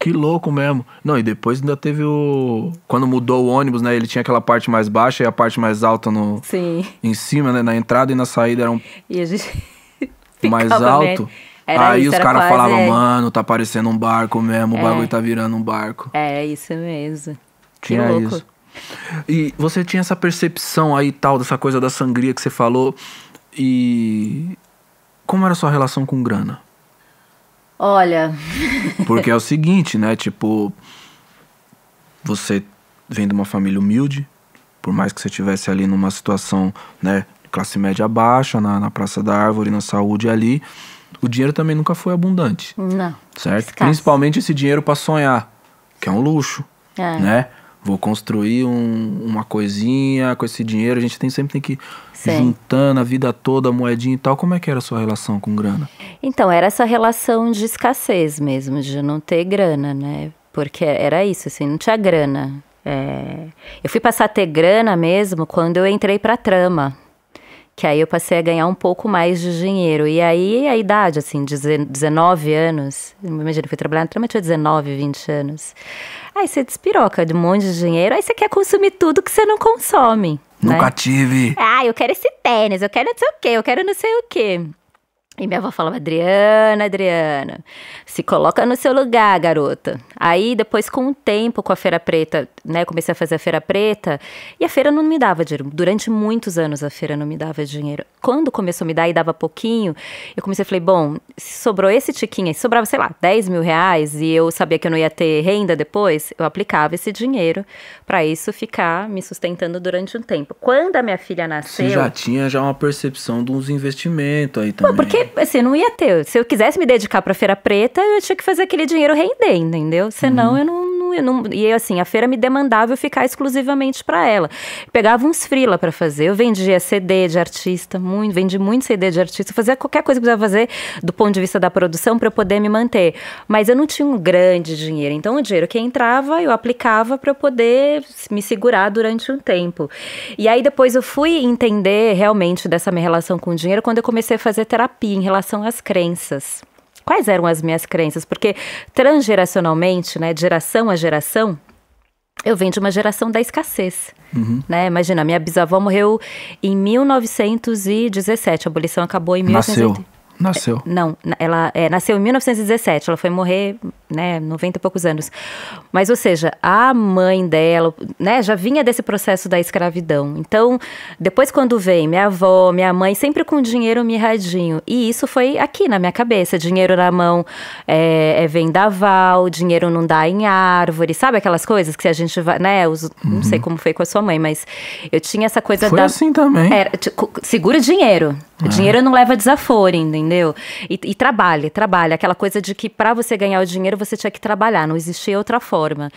Que louco mesmo. Não, e depois ainda teve o. Quando mudou o ônibus, né? Ele tinha aquela parte mais baixa e a parte mais alta no. Sim. Em cima, né? Na entrada e na saída eram. E a gente. mais alto. Aí isso, os caras falavam, é. mano, tá parecendo um barco mesmo, o é. bagulho tá virando um barco. É, isso mesmo. Tinha isso. E você tinha essa percepção aí tal, dessa coisa da sangria que você falou. E como era a sua relação com grana? Olha. Porque é o seguinte, né? Tipo, você vem de uma família humilde, por mais que você estivesse ali numa situação, né? Classe média baixa, na, na Praça da Árvore, na saúde ali. O dinheiro também nunca foi abundante. Não. Certo? Principalmente esse dinheiro para sonhar, que é um luxo. É. Né? Vou construir um, uma coisinha com esse dinheiro. A gente tem, sempre tem que ir juntando a vida toda, a moedinha e tal. Como é que era a sua relação com grana? Então, era essa relação de escassez mesmo, de não ter grana, né? Porque era isso, assim, não tinha grana. É... Eu fui passar a ter grana mesmo quando eu entrei para trama. Que aí eu passei a ganhar um pouco mais de dinheiro. E aí a idade, assim, 19 anos. Imagina, eu fui trabalhar na trama, eu tinha 19, 20 anos. Aí você despiroca de um monte de dinheiro, aí você quer consumir tudo que você não consome. Nunca né? tive. Ah, eu quero esse tênis, eu quero não sei o quê, eu quero não sei o quê. E minha avó falava, Adriana, Adriana, se coloca no seu lugar, garota. Aí depois, com o tempo, com a Feira Preta, né, comecei a fazer a Feira Preta, e a feira não me dava dinheiro. Durante muitos anos a feira não me dava dinheiro. Quando começou a me dar e dava pouquinho, eu comecei a falar, bom, se sobrou esse tiquinho, se sobrava, sei lá, 10 mil reais, e eu sabia que eu não ia ter renda depois, eu aplicava esse dinheiro para isso ficar me sustentando durante um tempo. Quando a minha filha nasceu... Você já tinha já uma percepção de uns investimentos aí também. Por porque porque, assim, não ia ter. Se eu quisesse me dedicar pra Feira Preta, eu tinha que fazer aquele dinheiro render, entendeu? Senão uhum. eu não eu não, e assim, a feira me demandava eu ficar exclusivamente para ela. Pegava uns frila para fazer. Eu vendia CD de artista, muito, vendi muito CD de artista, fazia qualquer coisa que eu precisava fazer do ponto de vista da produção para eu poder me manter. Mas eu não tinha um grande dinheiro, então o dinheiro que entrava eu aplicava para eu poder me segurar durante um tempo. E aí depois eu fui entender realmente dessa minha relação com o dinheiro quando eu comecei a fazer terapia em relação às crenças. Quais eram as minhas crenças? Porque transgeracionalmente, né, de geração a geração, eu venho de uma geração da escassez. Uhum. Né? Imagina, minha bisavó morreu em 1917, a abolição acabou em 1917. Nasceu. Nasceu. Não, ela é, nasceu em 1917, ela foi morrer né, 90 e poucos anos. Mas, ou seja, a mãe dela, né, já vinha desse processo da escravidão. Então, depois quando vem minha avó, minha mãe, sempre com dinheiro mirradinho. E isso foi aqui na minha cabeça. Dinheiro na mão é, é vendaval, dinheiro não dá em árvore, sabe aquelas coisas que a gente vai, né, os, uhum. não sei uhum. como foi com a sua mãe, mas eu tinha essa coisa foi da... assim também. Era, segura dinheiro. Ah. Dinheiro não leva desaforo, entendeu? E, e trabalhe Aquela coisa de que para você ganhar o dinheiro, dinheiro, você tinha que trabalhar, não existia outra forma.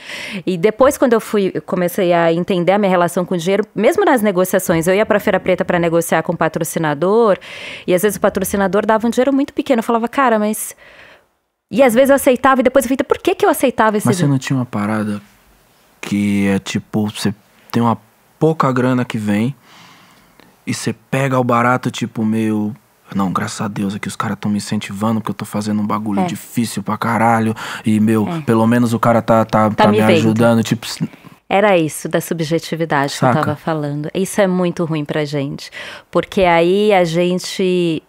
E depois, quando eu fui, eu comecei a entender a minha relação com o dinheiro, mesmo nas negociações, eu ia para Feira Preta para negociar com o patrocinador, e às vezes o patrocinador dava um dinheiro muito pequeno. Eu falava, cara, mas. E às vezes eu aceitava, e depois eu falei, então por que, que eu aceitava esse Mas você não tinha uma parada que é tipo, você tem uma pouca grana que vem e você pega o barato, tipo, meio não, graças a Deus aqui os caras estão me incentivando porque eu tô fazendo um bagulho é. difícil pra caralho. E, meu, é. pelo menos o cara tá, tá, tá, tá me, me ajudando. Tipo, era isso da subjetividade Saca. que eu tava falando. Isso é muito ruim pra gente, porque aí a gente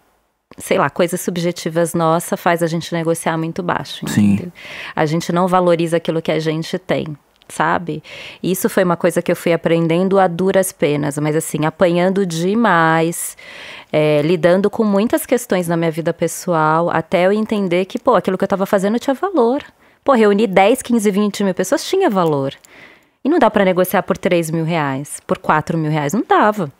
sei lá, coisas subjetivas nossa faz a gente negociar muito baixo, Sim. A gente não valoriza aquilo que a gente tem sabe? Isso foi uma coisa que eu fui aprendendo a duras penas, mas assim, apanhando demais, é, lidando com muitas questões na minha vida pessoal, até eu entender que, pô, aquilo que eu estava fazendo tinha valor. Pô, reunir 10, 15, 20 mil pessoas tinha valor. E não dá para negociar por 3 mil reais, por 4 mil reais, não dava.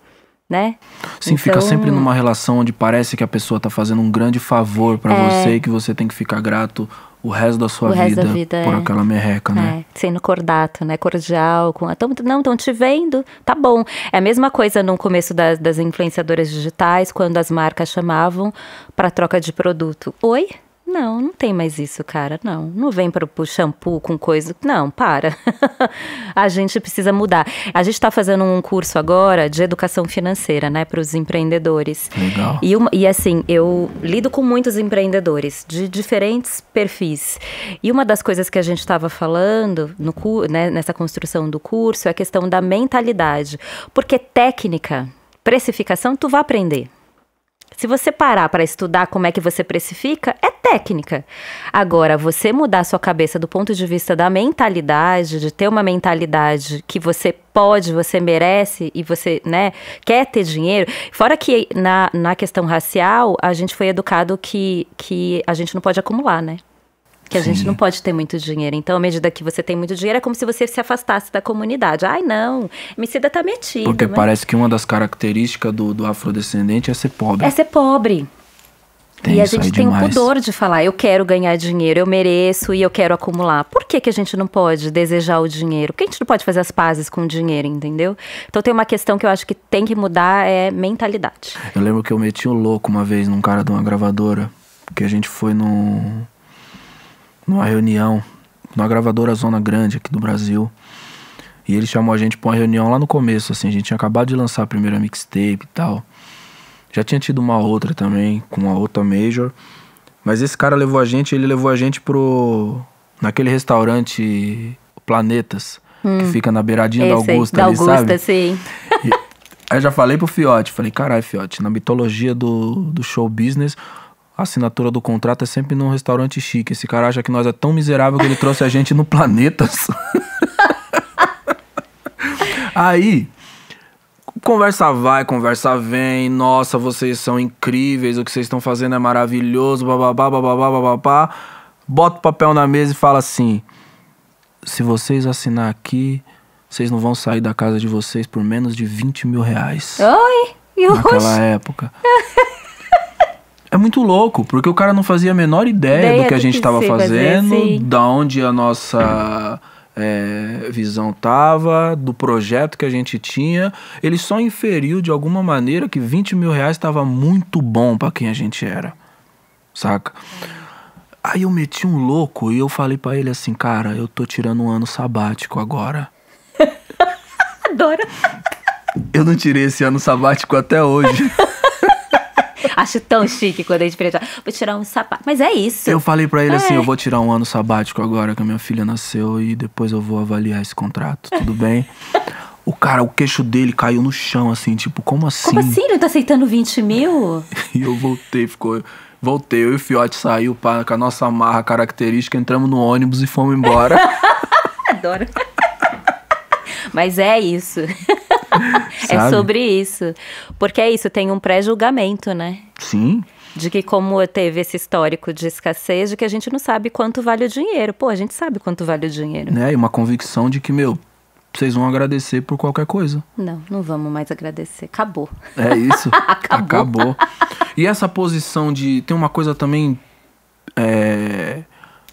Né? Sim, então... fica sempre numa relação onde parece que a pessoa está fazendo um grande favor para é... você e que você tem que ficar grato o resto da sua o vida, da vida por é. aquela merreca, né? É, sendo cordato, né? Cordial, com tão, não, estão te vendo, tá bom. É a mesma coisa no começo das, das influenciadoras digitais, quando as marcas chamavam para troca de produto. Oi? Não, não tem mais isso, cara. Não, não vem para o shampoo com coisa. Não, para. a gente precisa mudar. A gente está fazendo um curso agora de educação financeira, né, para os empreendedores. Legal. E, uma, e assim, eu lido com muitos empreendedores de diferentes perfis. E uma das coisas que a gente estava falando no, né, nessa construção do curso é a questão da mentalidade, porque técnica, precificação, tu vai aprender. Se você parar para estudar como é que você precifica, é técnica. Agora, você mudar sua cabeça do ponto de vista da mentalidade, de ter uma mentalidade que você pode, você merece e você, né, quer ter dinheiro. Fora que na, na questão racial, a gente foi educado que, que a gente não pode acumular, né? que a Sim. gente não pode ter muito dinheiro. Então, à medida que você tem muito dinheiro, é como se você se afastasse da comunidade. Ai, não, Emicida tá metido. Porque mas... Né? parece que uma das características do, do afrodescendente é ser pobre. É ser pobre. Tem e a gente tem o um pudor de falar, eu quero ganhar dinheiro, eu mereço e eu quero acumular. Por que, que a gente não pode desejar o dinheiro? Por que a gente não pode fazer as pazes com o dinheiro, entendeu? Então tem uma questão que eu acho que tem que mudar, é mentalidade. Eu lembro que eu meti o um louco uma vez num cara de uma gravadora, que a gente foi num, numa reunião, numa gravadora Zona Grande aqui do Brasil. E ele chamou a gente pra uma reunião lá no começo, assim, a gente tinha acabado de lançar a primeira mixtape e tal. Já tinha tido uma outra também, com uma outra major. Mas esse cara levou a gente, ele levou a gente pro. naquele restaurante Planetas, hum. que fica na beiradinha esse da Augusta, da Augusta, ali, sabe? sim. E, aí eu já falei pro Fiote, falei, caralho, Fiote, na mitologia do, do show business, a assinatura do contrato é sempre num restaurante chique. Esse cara acha que nós é tão miserável que ele trouxe a gente no planeta. Aí, conversa vai, conversa vem. Nossa, vocês são incríveis, o que vocês estão fazendo é maravilhoso, bababá, bababá, bababá. Bota o papel na mesa e fala assim: se vocês assinar aqui, vocês não vão sair da casa de vocês por menos de 20 mil reais. Oi! E Naquela época. É muito louco, porque o cara não fazia a menor ideia, ideia do que a gente estava fazendo, fazer, da onde a nossa é, visão tava, do projeto que a gente tinha. Ele só inferiu de alguma maneira que 20 mil reais estava muito bom para quem a gente era, saca? Aí eu meti um louco e eu falei para ele assim, cara, eu tô tirando um ano sabático agora. Adoro. Eu não tirei esse ano sabático até hoje. Acho tão chique quando a gente pretende. Vou tirar um sapato. Mas é isso. Eu falei para ele assim, é. assim: eu vou tirar um ano sabático agora que a minha filha nasceu e depois eu vou avaliar esse contrato. Tudo bem? O cara, o queixo dele caiu no chão, assim, tipo, como assim? Como assim? Ele tá aceitando 20 mil? e eu voltei, ficou. Voltei, eu e o Fiote saiu pra, com a nossa marra característica, entramos no ônibus e fomos embora. Adoro. Mas é isso. é sobre isso. Porque é isso, tem um pré-julgamento, né? Sim. De que, como teve esse histórico de escassez, de que a gente não sabe quanto vale o dinheiro. Pô, a gente sabe quanto vale o dinheiro. É, e uma convicção de que, meu, vocês vão agradecer por qualquer coisa. Não, não vamos mais agradecer. Acabou. É isso. Acabou. Acabou. E essa posição de. Tem uma coisa também. É,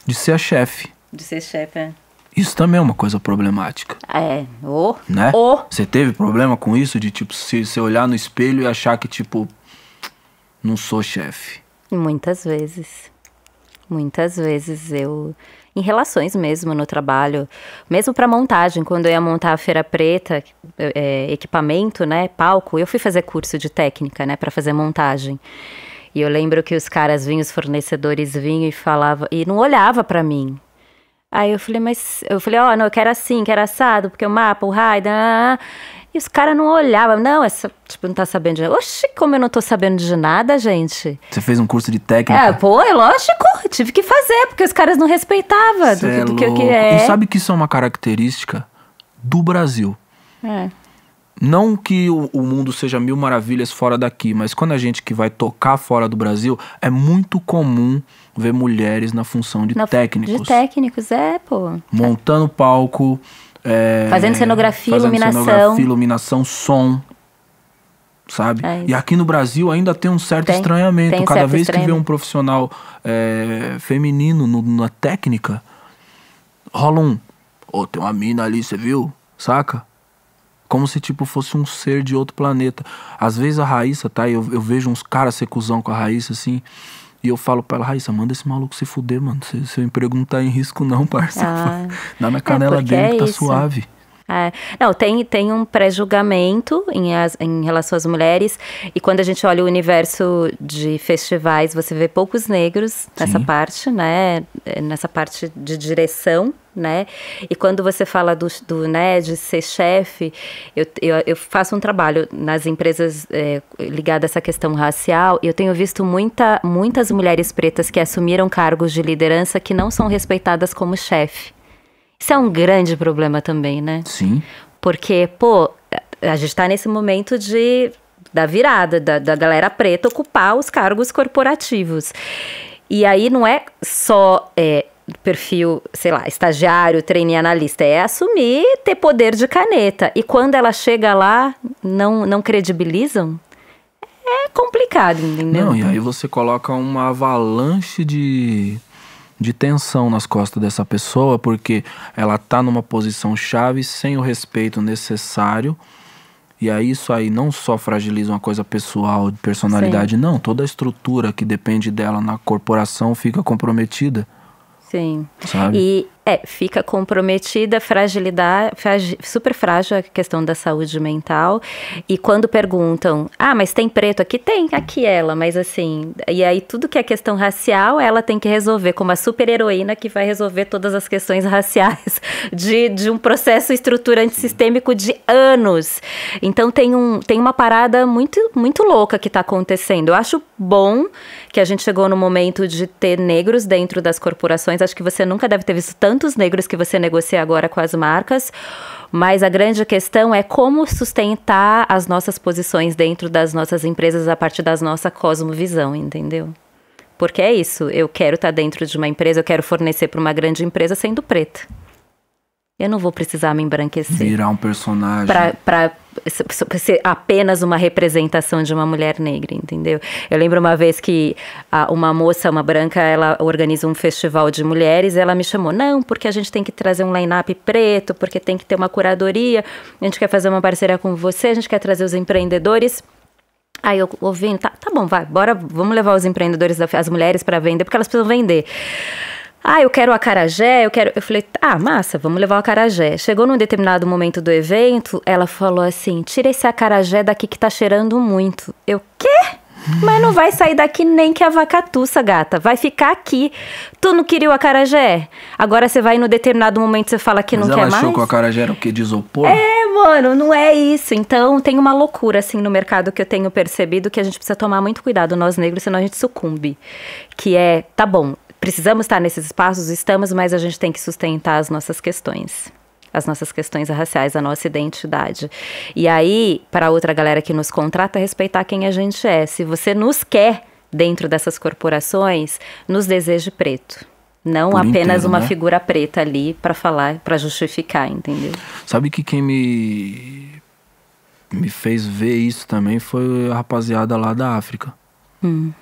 de ser a chefe. De ser chefe, é. Isso também é uma coisa problemática. É, ou. Oh, né? Ou. Oh. Você teve problema com isso? De tipo, se você olhar no espelho e achar que, tipo, não sou chefe? Muitas vezes. Muitas vezes eu. Em relações mesmo no trabalho, mesmo para montagem, quando eu ia montar a Feira Preta, é, equipamento, né, palco, eu fui fazer curso de técnica, né, para fazer montagem. E eu lembro que os caras vinham, os fornecedores vinham e falava e não olhava para mim, Aí eu falei, mas eu falei, ó, oh, não, eu quero assim, quero assado, porque o mapa, o raio, e os caras não olhavam, não, essa, tipo, não tá sabendo de nada. Oxi, como eu não tô sabendo de nada, gente. Você fez um curso de técnica? É, pô, é lógico, tive que fazer, porque os caras não respeitavam do, é do, que eu queria. É. E sabe que isso é uma característica do Brasil. É. Não que o, o, mundo seja mil maravilhas fora daqui, mas quando a gente que vai tocar fora do Brasil, é muito comum ver mulheres na função de na, técnicos. De técnicos, é, pô. Montando palco. É, fazendo cenografia, fazendo iluminação. Cenografia, iluminação, som. Sabe? É e aqui no Brasil ainda tem um certo tem, estranhamento. Tem Cada certo vez que vê um profissional é, feminino no, na técnica, rola um. Ô, oh, tem uma mina ali, você viu? Saca? Como se, tipo, fosse um ser de outro planeta. Às vezes a Raíssa, tá? Eu, eu vejo uns caras cuzão com a Raíssa, assim. E eu falo pra ela, Raíssa, manda esse maluco se fuder, mano. Se, seu emprego não tá em risco, não, parça. Ah, Dá na é, canela é dele que tá isso. suave. É. Não, tem, tem um pré-julgamento em, em relação às mulheres. E quando a gente olha o universo de festivais, você vê poucos negros nessa parte, né? Nessa parte de direção né? E quando você fala do, do né, de ser chefe, eu, eu, eu, faço um trabalho nas empresas é, ligado a essa questão racial, e eu tenho visto muita, muitas mulheres pretas que assumiram cargos de liderança que não são respeitadas como chefe. Isso é um grande problema também, né? Sim. Porque, pô, a gente está nesse momento de da virada da, da galera preta ocupar os cargos corporativos. E aí não é só é, perfil, sei lá, estagiário, trainee analista, é assumir ter poder de caneta. E quando ela chega lá, não, não credibilizam? É complicado, entendeu? Não, e aí você coloca uma avalanche de, de tensão nas costas dessa pessoa, porque ela tá numa posição chave, sem o respeito necessário. E aí isso aí não só fragiliza uma coisa pessoal, de personalidade, Sim. não, toda a estrutura que depende dela na corporação fica comprometida. Sim. Sabe? E é, fica comprometida, fragilidade, super frágil a questão da saúde mental. E quando perguntam, ah, mas tem preto aqui? Tem, aqui ela, mas assim. E aí tudo que é questão racial, ela tem que resolver, como a super heroína que vai resolver todas as questões raciais de, de um processo estruturante sistêmico de anos. Então tem, um, tem uma parada muito, muito louca que está acontecendo. Eu acho bom que a gente chegou no momento de ter negros dentro das corporações. Acho que você nunca deve ter visto tanto tantos negros que você negocia agora com as marcas, mas a grande questão é como sustentar as nossas posições dentro das nossas empresas a partir da nossa cosmovisão, entendeu? Porque é isso, eu quero estar dentro de uma empresa, eu quero fornecer para uma grande empresa sendo preta. Eu não vou precisar me embranquecer. Virar um personagem. Pra, pra ser apenas uma representação de uma mulher negra, entendeu? Eu lembro uma vez que a, uma moça, uma branca, ela organiza um festival de mulheres, ela me chamou, não, porque a gente tem que trazer um line-up preto, porque tem que ter uma curadoria, a gente quer fazer uma parceria com você, a gente quer trazer os empreendedores. Aí eu ouvindo, tá, tá bom, vai, bora, vamos levar os empreendedores, as mulheres para vender, porque elas precisam vender. Ah, eu quero acarajé, eu quero. Eu falei, ah, massa, vamos levar o acarajé. Chegou num determinado momento do evento, ela falou assim: tira esse acarajé daqui que tá cheirando muito. Eu, quê? Mas não vai sair daqui nem que a vaca tussa, gata. Vai ficar aqui. Tu não queria o acarajé? Agora você vai no determinado momento você fala que Mas não quer mais? ela achou que o acarajé era o que De isopor? É, mano, não é isso. Então, tem uma loucura, assim, no mercado que eu tenho percebido que a gente precisa tomar muito cuidado, nós negros, senão a gente sucumbe. Que é, tá bom, precisamos estar nesses espaços, estamos, mas a gente tem que sustentar as nossas questões as nossas questões raciais, a nossa identidade. E aí, para outra galera que nos contrata, é respeitar quem a gente é. Se você nos quer dentro dessas corporações, nos deseje preto. Não Por apenas inteiro, uma né? figura preta ali para falar, para justificar, entendeu? Sabe que quem me me fez ver isso também foi a rapaziada lá da África. Hum.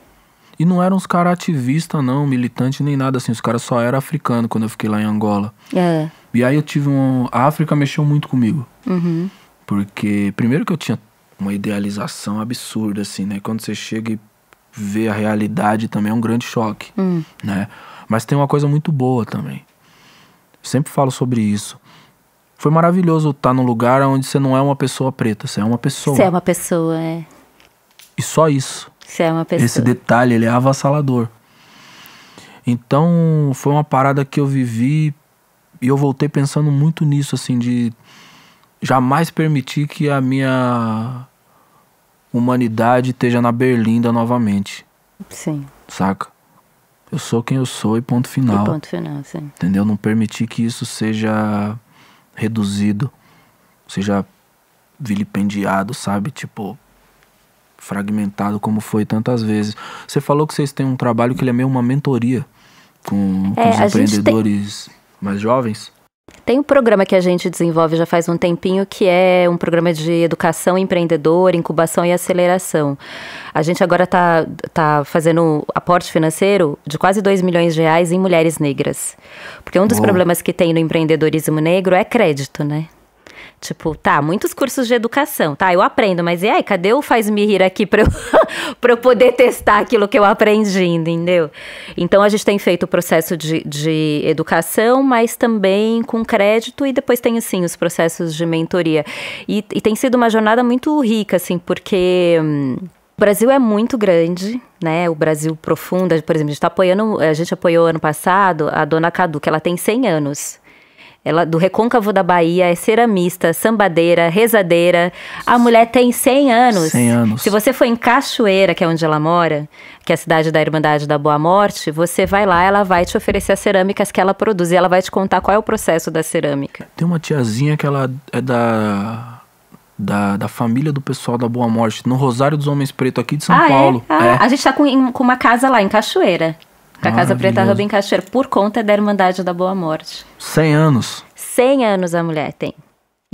E não eram uns caras ativistas, não, militante nem nada assim. Os caras só eram africanos quando eu fiquei lá em Angola. É. E aí eu tive um. A África mexeu muito comigo. Uhum. Porque, primeiro que eu tinha uma idealização absurda, assim, né? Quando você chega e vê a realidade também é um grande choque, uhum. né? Mas tem uma coisa muito boa também. Eu sempre falo sobre isso. Foi maravilhoso estar tá num lugar onde você não é uma pessoa preta, você é uma pessoa. Você é uma pessoa, é. E só isso. Você é uma pessoa. Esse detalhe, ele é avassalador. Então, foi uma parada que eu vivi e eu voltei pensando muito nisso, assim, de jamais permitir que a minha humanidade esteja na berlinda novamente. Sim. Saca? Eu sou quem eu sou e ponto final. E ponto final, sim. Entendeu? Não permitir que isso seja reduzido, seja vilipendiado, sabe? Tipo, fragmentado como foi tantas vezes. Você falou que vocês têm um trabalho que ele é meio uma mentoria com, com é, os empreendedores tem... mais jovens. Tem um programa que a gente desenvolve já faz um tempinho que é um programa de educação empreendedora, incubação e aceleração. A gente agora está tá fazendo aporte financeiro de quase 2 milhões de reais em mulheres negras. Porque um dos problemas que tem no empreendedorismo negro é crédito, né? Tipo, tá, muitos cursos de educação, tá? Eu aprendo, mas e aí, cadê o faz-me rir aqui pra eu, pra eu poder testar aquilo que eu aprendi, entendeu? Então a gente tem feito o processo de, de educação, mas também com crédito e depois tem, assim, os processos de mentoria. E, e tem sido uma jornada muito rica, assim, porque. Hum, o Brasil é muito grande, né? O Brasil profundo, por exemplo, a gente, tá apoiando, a gente apoiou ano passado a dona Cadu, que ela tem 100 anos. Ela do recôncavo da Bahia, é ceramista, sambadeira, rezadeira. A mulher tem 100 anos. 100 anos. Se você for em Cachoeira, que é onde ela mora, que é a cidade da Irmandade da Boa Morte, você vai lá, ela vai te oferecer as cerâmicas que ela produz e ela vai te contar qual é o processo da cerâmica. Tem uma tiazinha que ela é da da, da família do pessoal da Boa Morte, no Rosário dos Homens Preto, aqui de São ah, é? Paulo. É? Ah, é. A gente tá com, com uma casa lá em Cachoeira. Para a Casa Preta Rubem Cachoeira, por conta da Irmandade da Boa Morte. 100 anos. 100 anos a mulher tem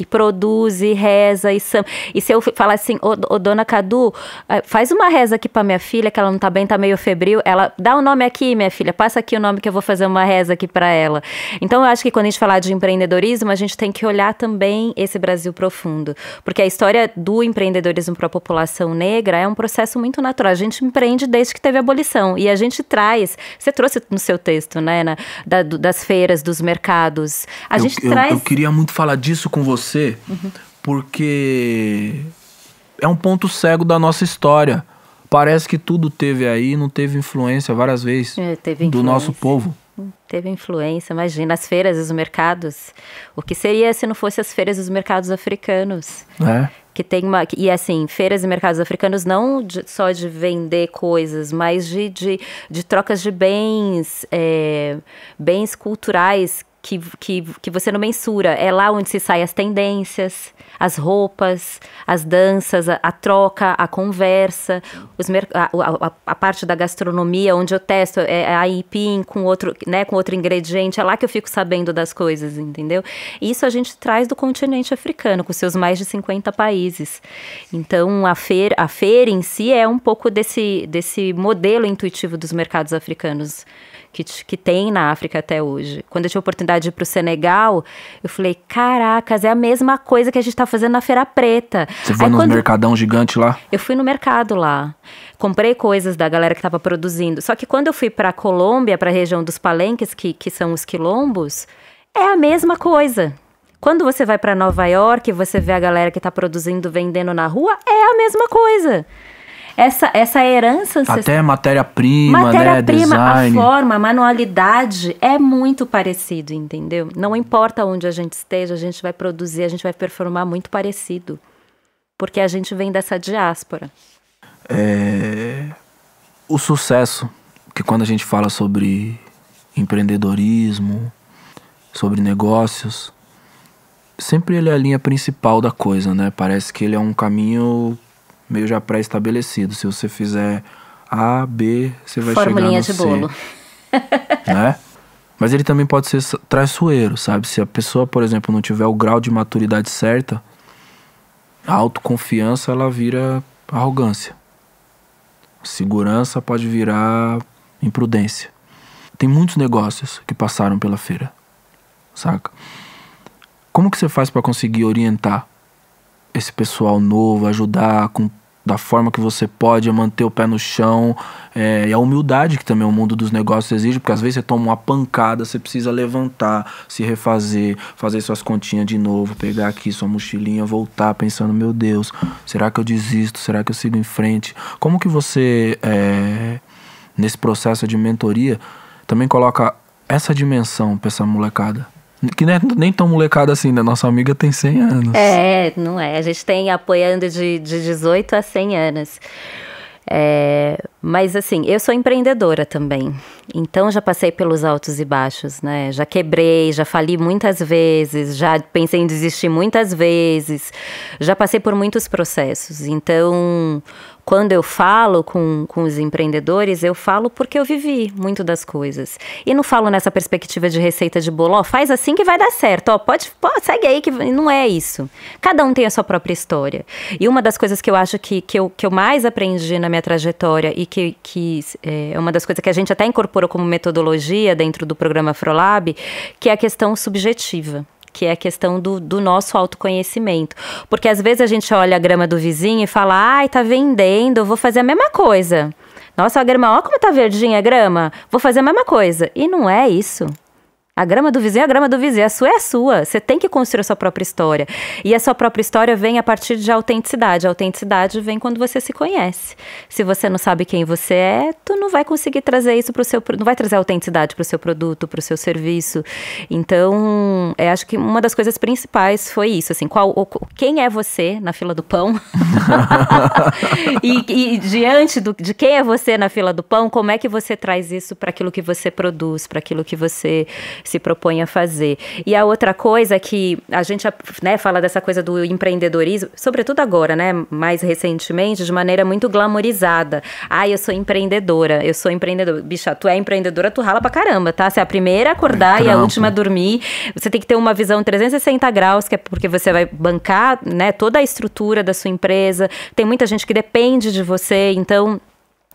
e produz e reza e samba. E se eu falar assim, ô, ô, dona Cadu, eh, faz uma reza aqui para minha filha, que ela não tá bem, tá meio febril, ela dá o um nome aqui, minha filha, passa aqui o nome que eu vou fazer uma reza aqui para ela. Então eu acho que quando a gente falar de empreendedorismo, a gente tem que olhar também esse Brasil profundo, porque a história do empreendedorismo para a população negra é um processo muito natural. A gente empreende desde que teve abolição e a gente traz, você trouxe no seu texto, né, na, da, das feiras, dos mercados. A eu, gente eu, traz Eu queria muito falar disso com você uhum. porque é um ponto cego da nossa história. Parece que tudo teve aí, não teve influência várias vezes é, influência. do nosso povo. Hum, teve influência, imagina, as feiras e os mercados. O que seria se não fosse as feiras e os mercados africanos? É. Que tem uma. E assim, feiras e mercados africanos não de, só de vender coisas, mas de, de, de trocas de bens, é, bens culturais que, que, que você não mensura. É lá onde se saem as tendências, as roupas, as danças, a, a troca, a conversa, os a, a, a, parte da gastronomia, onde eu testo é, é aipim com outro, né, com outro ingrediente. É lá que eu fico sabendo das coisas, entendeu? Isso a gente traz do continente africano, com seus mais de 50 países. Então, a feira, a feira em si é um pouco desse, desse modelo intuitivo dos mercados africanos que, que tem na África até hoje. Quando eu tive a oportunidade de ir para o Senegal, eu falei: caracas, é a mesma coisa que a gente está fazendo na Feira Preta. Você foi no quando... mercadão gigante lá? Eu fui no mercado lá. Comprei coisas da galera que estava produzindo. Só que quando eu fui para Colômbia, para a região dos palenques, que, que são os quilombos, é a mesma coisa. Quando você vai para Nova York, você vê a galera que está produzindo, vendendo na rua, é a mesma coisa essa, essa herança ancestral. Até matéria-prima, Matéria-prima, né? a forma, a manualidade é muito parecido, entendeu? Não importa onde a gente esteja, a gente vai produzir, a gente vai performar muito parecido. Porque a gente vem dessa diáspora. É... O sucesso, que quando a gente fala sobre empreendedorismo, sobre negócios, sempre ele é a linha principal da coisa, né? Parece que ele é um caminho meio já pré-estabelecido. Se você fizer A, B, você vai Formulinha chegar no de bolo. né? Mas ele também pode ser traiçoeiro, sabe? Se a pessoa, por exemplo, não tiver o grau de maturidade certa, a autoconfiança ela vira arrogância. Segurança pode virar imprudência. Tem muitos negócios que passaram pela feira, saca? Como que você faz para conseguir orientar esse pessoal novo, ajudar com, da forma que você pode, é manter o pé no chão é, e a humildade que também o mundo dos negócios exige, porque às vezes você toma uma pancada, você precisa levantar, se refazer, fazer suas continhas de novo, pegar aqui sua mochilinha, voltar pensando, meu Deus, será que eu desisto? Será que eu sigo em frente? Como que você, é, nesse processo de mentoria, também coloca essa dimensão para essa molecada? que nem é nem tão molecada assim, né? Nossa amiga tem 100 anos. É, não é. A gente tem apoiando de, de 18 a 100 anos. É, mas assim, eu sou empreendedora também. Então já passei pelos altos e baixos, né? Já quebrei, já fali muitas vezes, já pensei em desistir muitas vezes, já passei por muitos processos. Então quando eu falo com, com os empreendedores, eu falo porque eu vivi muito das coisas. E não falo nessa perspectiva de receita de bolo, ó, faz assim que vai dar certo, ó, pode, pô, segue aí que não é isso. Cada um tem a sua própria história. E uma das coisas que eu acho que, que, eu, que eu mais aprendi na minha trajetória e que, que é, é uma das coisas que a gente até incorporou como metodologia dentro do programa Frolab, que é a questão subjetiva que é a questão do, do nosso autoconhecimento. Porque às vezes a gente olha a grama do vizinho e fala, ai, tá vendendo, eu vou fazer a mesma coisa. Nossa, a grama, ó como tá verdinha a grama, vou fazer a mesma coisa. E não é isso. A grama do vizinho é a grama do vizinho, a sua é a sua. Você tem que construir a sua própria história. E a sua própria história vem a partir de autenticidade. A autenticidade vem quando você se conhece. Se você não sabe quem você é, tu não vai conseguir trazer isso para o seu, não vai trazer autenticidade para o seu produto, para o seu serviço. Então, é, acho que uma das coisas principais foi isso, assim, qual, o, quem é você na fila do pão? e, e, diante do, de quem é você na fila do pão, como é que você traz isso para aquilo que você produz, para aquilo que você se propõe a fazer. E a outra coisa que a gente né, fala dessa coisa do empreendedorismo, sobretudo agora, né, mais recentemente, de maneira muito glamorizada. Ah, eu sou empreendedora, eu sou empreendedora. Bicha, tu é empreendedora, tu rala pra caramba, tá? Você é a primeira a acordar é e a última a dormir. Você tem que ter uma visão 360 graus, que é porque você vai bancar né, toda a estrutura da sua empresa. Tem muita gente que depende de você, então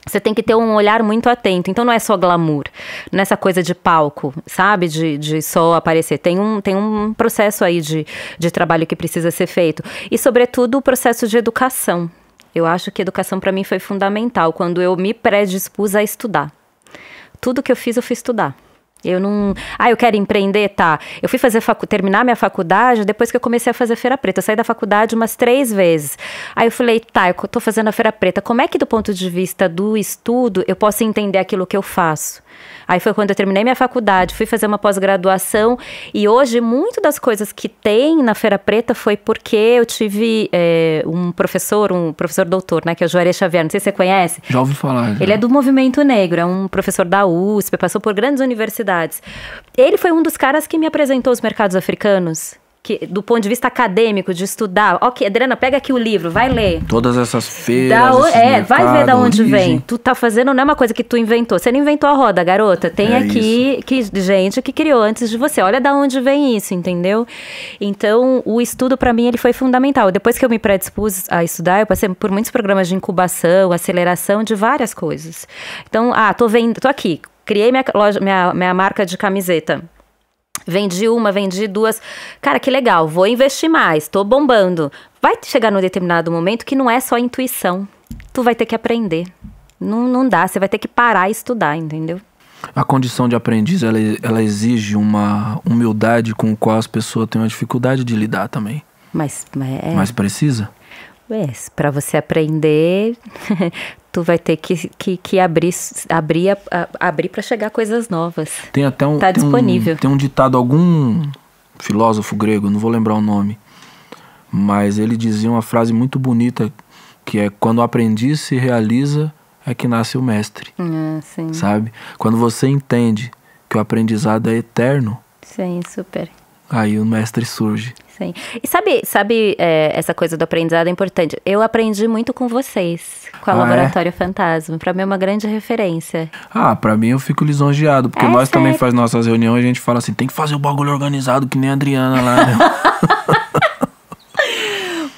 você tem que ter um olhar muito atento. Então não é só glamour, nessa é coisa de palco, sabe? De, de só aparecer. Tem um, tem um processo aí de, de trabalho que precisa ser feito. E, sobretudo, o processo de educação. Eu acho que educação para mim foi fundamental quando eu me predispus a estudar. Tudo que eu fiz, eu fui estudar. Eu não. Ah, eu quero empreender, tá. Eu fui fazer facu... terminar minha faculdade depois que eu comecei a fazer Feira Preta. Eu saí da faculdade umas três vezes. Aí eu falei, tá, eu tô fazendo a Feira Preta. Como é que, do ponto de vista do estudo, eu posso entender aquilo que eu faço? Aí foi quando eu terminei minha faculdade, fui fazer uma pós-graduação e hoje muito das coisas que tem na Feira Preta foi porque eu tive é, um professor, um professor doutor, né, que é o Juarez Xavier, não sei se você conhece. Já ouvi falar. Já. Ele é do movimento negro, é um professor da USP, passou por grandes universidades. Ele foi um dos caras que me apresentou os mercados africanos que, do ponto de vista acadêmico, de estudar. Ok, Adriana, pega aqui o livro, vai ler. Todas essas feiras. O, é, vai ver da onde origem. vem. Tu tá fazendo não é uma coisa que tu inventou. Você não inventou a roda, garota. Tem é aqui que, gente que criou antes de você. Olha da onde vem isso, entendeu? Então, o estudo para mim ele foi fundamental. Depois que eu me predispus a estudar, eu passei por muitos programas de incubação, aceleração de várias coisas. Então, ah, tô vendo, tô aqui. Criei minha, loja, minha, minha marca de camiseta Vendi uma, vendi duas. Cara, que legal, vou investir mais, tô bombando. Vai chegar num determinado momento que não é só intuição. Tu vai ter que aprender. Não, não dá, você vai ter que parar e estudar, entendeu? A condição de aprendiz, ela, ela exige uma humildade com a qual as pessoas têm uma dificuldade de lidar também. Mas, mas, é. mas precisa? É, para você aprender, tu vai ter que, que, que abrir, abrir, abrir para chegar coisas novas. Tem até um. Tá tem disponível. Um, tem um ditado, algum filósofo grego, não vou lembrar o nome, mas ele dizia uma frase muito bonita que é quando o aprendiz se realiza é que nasce o mestre. Ah, sabe? Quando você entende que o aprendizado é eterno. Sim, super. Aí o mestre surge. Sim. E sabe, sabe é, essa coisa do aprendizado é importante. Eu aprendi muito com vocês, com a ah, é? Laboratório é? Fantasma. Para mim é uma grande referência. Ah, para mim eu fico lisonjeado, porque é, nós sério? também faz nossas reuniões, a gente fala assim, tem que fazer o bagulho organizado que nem a Adriana lá, né?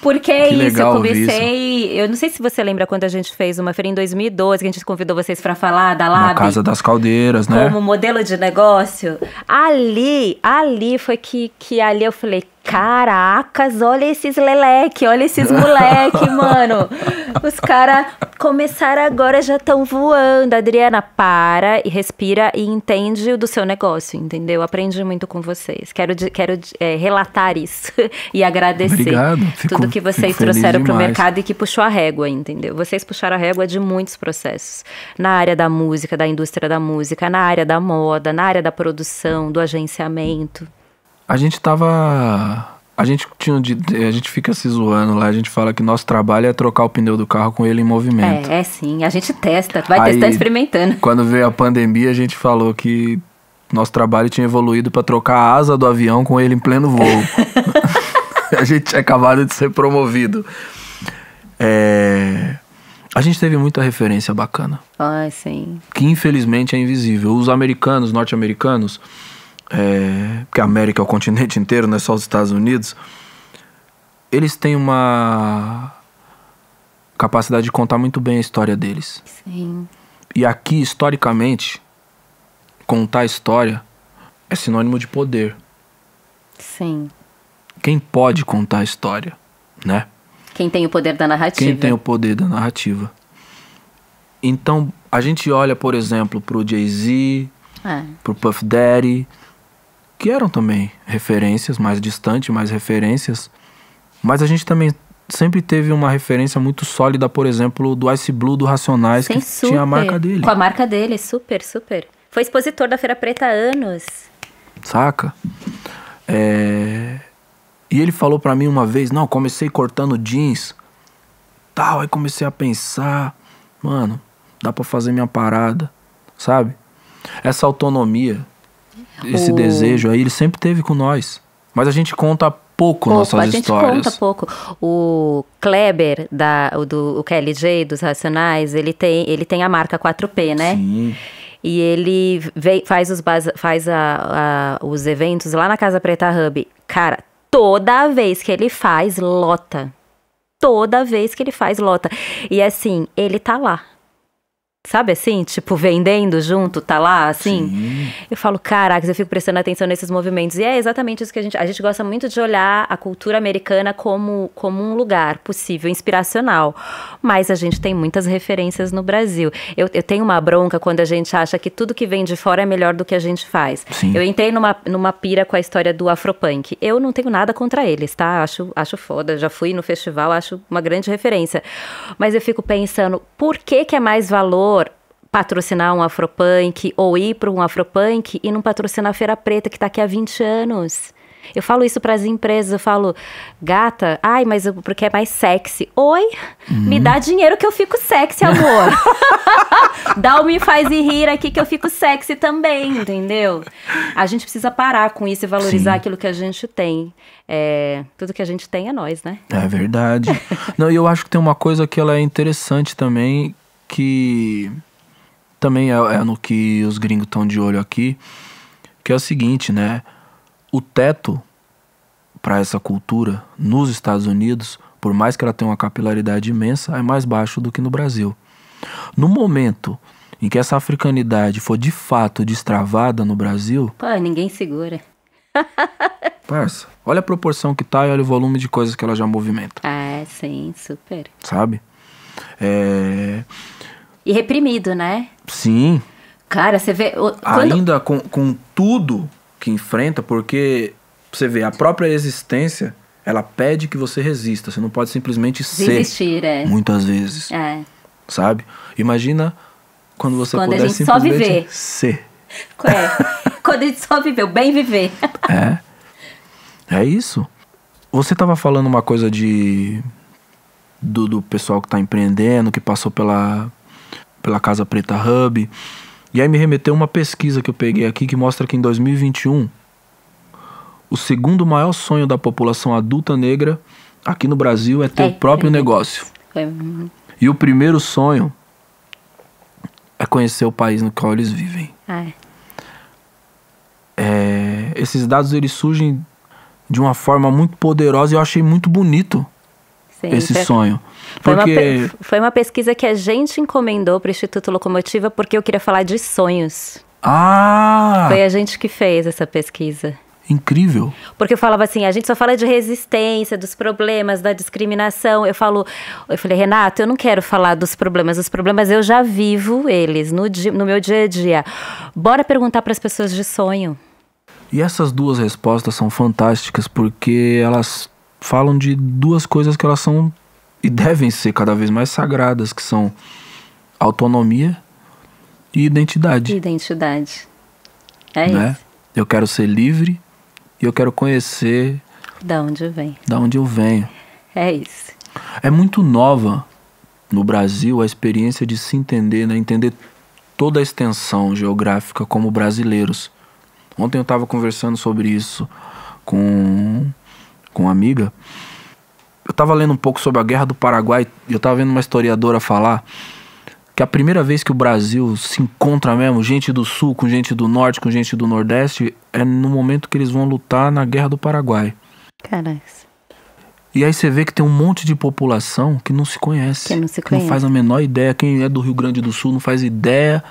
Porque é isso, eu comecei. Isso. Eu não sei se você lembra quando a gente fez uma feira em 2012, que a gente convidou vocês para falar da Lab. Na Casa das Caldeiras, né? Como modelo de negócio. Ali, ali foi que, que ali eu falei, Caracas, olha esses leleque, olha esses moleque, mano. Os caras começaram agora, já estão voando. Adriana, para e respira e entende o do seu negócio, entendeu? Aprendi muito com vocês. Quero, quero é, relatar isso e agradecer Obrigado. Fico, tudo que vocês trouxeram para o mercado e que puxou a régua, entendeu? Vocês puxaram a régua de muitos processos. Na área da música, da indústria da música, na área da moda, na área da produção, do agenciamento. A gente tava. A gente tinha a gente fica se zoando lá, a gente fala que nosso trabalho é trocar o pneu do carro com ele em movimento. É, é sim, a gente testa, vai Aí, testar experimentando. Quando veio a pandemia, a gente falou que nosso trabalho tinha evoluído para trocar a asa do avião com ele em pleno voo. a gente tinha acabado de ser promovido. É... A gente teve muita referência bacana. Ah, sim. Que infelizmente é invisível. Os americanos, norte-americanos, é, porque a América é o continente inteiro, não é só os Estados Unidos, eles têm uma capacidade de contar muito bem a história deles. Sim. E aqui, historicamente, contar história é sinônimo de poder. Sim. Quem pode contar história, né? Quem tem o poder da narrativa. Quem tem o poder da narrativa. Então, a gente olha, por exemplo, pro Jay-Z, é. pro Puff Daddy, que eram também referências, mais distante, mais referências, mas a gente também sempre teve uma referência muito sólida, por exemplo, do Ice Blue do Racionais, Sim, que super. tinha a marca dele. Com a marca dele, super, super. Foi expositor da Feira Preta há anos. Saca? É... E ele falou para mim uma vez, não, comecei cortando jeans, tal, aí comecei a pensar, mano, dá para fazer minha parada, sabe? Essa autonomia esse o... desejo aí, ele sempre teve com nós. Mas a gente conta pouco, pouco nossas histórias. A gente histórias. conta pouco. O Kleber, da, o do o KLG, dos Racionais, ele tem, ele tem a marca 4P, né? Sim e ele faz, os, faz a, a, os eventos lá na Casa Preta Hub. Cara, toda vez que ele faz, lota. Toda vez que ele faz, lota. E assim, ele tá lá. Sabe assim, tipo, vendendo junto, tá lá, assim? Sim. Eu falo, caraca, eu fico prestando atenção nesses movimentos. E é exatamente isso que a gente. A gente gosta muito de olhar a cultura americana como, como um lugar possível, inspiracional. Mas a gente tem muitas referências no Brasil. Eu, eu tenho uma bronca quando a gente acha que tudo que vem de fora é melhor do que a gente faz. Sim. Eu entrei numa, numa pira com a história do Afropunk. Eu não tenho nada contra eles, tá? Acho, acho foda. Já fui no festival, acho uma grande referência. Mas eu fico pensando, por que, que é mais valor? patrocinar um Afropunk ou ir para um Afropunk e não patrocinar a Feira Preta, que está aqui há 20 anos. Eu falo isso para as empresas, eu falo, gata, ai, mas eu, porque é mais sexy. Oi, me uhum. dá dinheiro que eu fico sexy, amor. dá o me faz rir aqui que eu fico sexy também, entendeu? A gente precisa parar com isso e valorizar Sim. aquilo que a gente tem. É, tudo que a gente tem é nós, né? É verdade. Não, e eu acho que tem uma coisa que ela é interessante também, que também é, é no que os gringos estão de olho aqui, que é o seguinte, né? O teto para essa cultura nos Estados Unidos, por mais que ela tenha uma capilaridade imensa, é mais baixo do que no Brasil. No momento em que essa africanidade for de fato destravada no Brasil. Pô, ninguém segura. Parça, olha a proporção que tá e olha o volume de coisas que ela já movimenta. Ah, sim, super. Sabe? É e reprimido, né? Sim. Cara, você vê. Quando... Ainda com, com tudo que enfrenta, porque você vê, a própria existência, ela pede que você resista. Você não pode simplesmente ser. ser. É. Muitas vezes. É. Sabe? Imagina quando você quando puder a gente só viver. ser. É. quando a gente só viveu, bem viver. é. É isso. Você estava falando uma coisa de. Do, do pessoal que está empreendendo, que passou pela, pela Casa Preta Hub. E aí me remeteu uma pesquisa que eu peguei aqui que mostra que em 2021 o segundo maior sonho da população adulta negra aqui no Brasil é ter é, o próprio é, negócio. É. E o primeiro sonho é conhecer o país no qual eles vivem. Ah, é. É, esses dados eles surgem de uma forma muito poderosa e eu achei muito bonito Sim, esse foi, sonho. Porque... Foi uma, foi uma pesquisa que a gente encomendou para o Instituto Locomotiva porque eu queria falar de sonhos. Ah! Foi a gente que fez essa pesquisa. Incrível. Porque eu falava assim, a gente só fala de resistência, dos problemas, da discriminação. Eu falo, eu falei, Renato, eu não quero falar dos problemas. Os problemas eu já vivo eles no, di, no meu dia a dia. Bora perguntar para as pessoas de sonho. E essas duas respostas são fantásticas porque elas falam de duas coisas que elas são e devem ser cada vez mais sagradas, que são autonomia e identidade. Identidade. É né? isso. Eu quero ser livre e eu quero conhecer da onde eu venho. Da onde eu venho. É isso. É muito nova no Brasil a experiência de se entender, né? entender toda a extensão geográfica como brasileiros. Ontem eu estava conversando sobre isso com com uma amiga. Eu tava lendo um pouco sobre a guerra do Paraguai e eu tava vendo uma historiadora falar que a primeira vez que o Brasil se encontra mesmo, gente do sul com gente do norte, com gente do nordeste, é no momento que eles vão lutar na guerra do Paraguai. Caraca. E aí você vê que tem um monte de população que não se conhece. Que não se conhece. não faz a menor ideia. Quem é do Rio Grande do Sul não faz ideia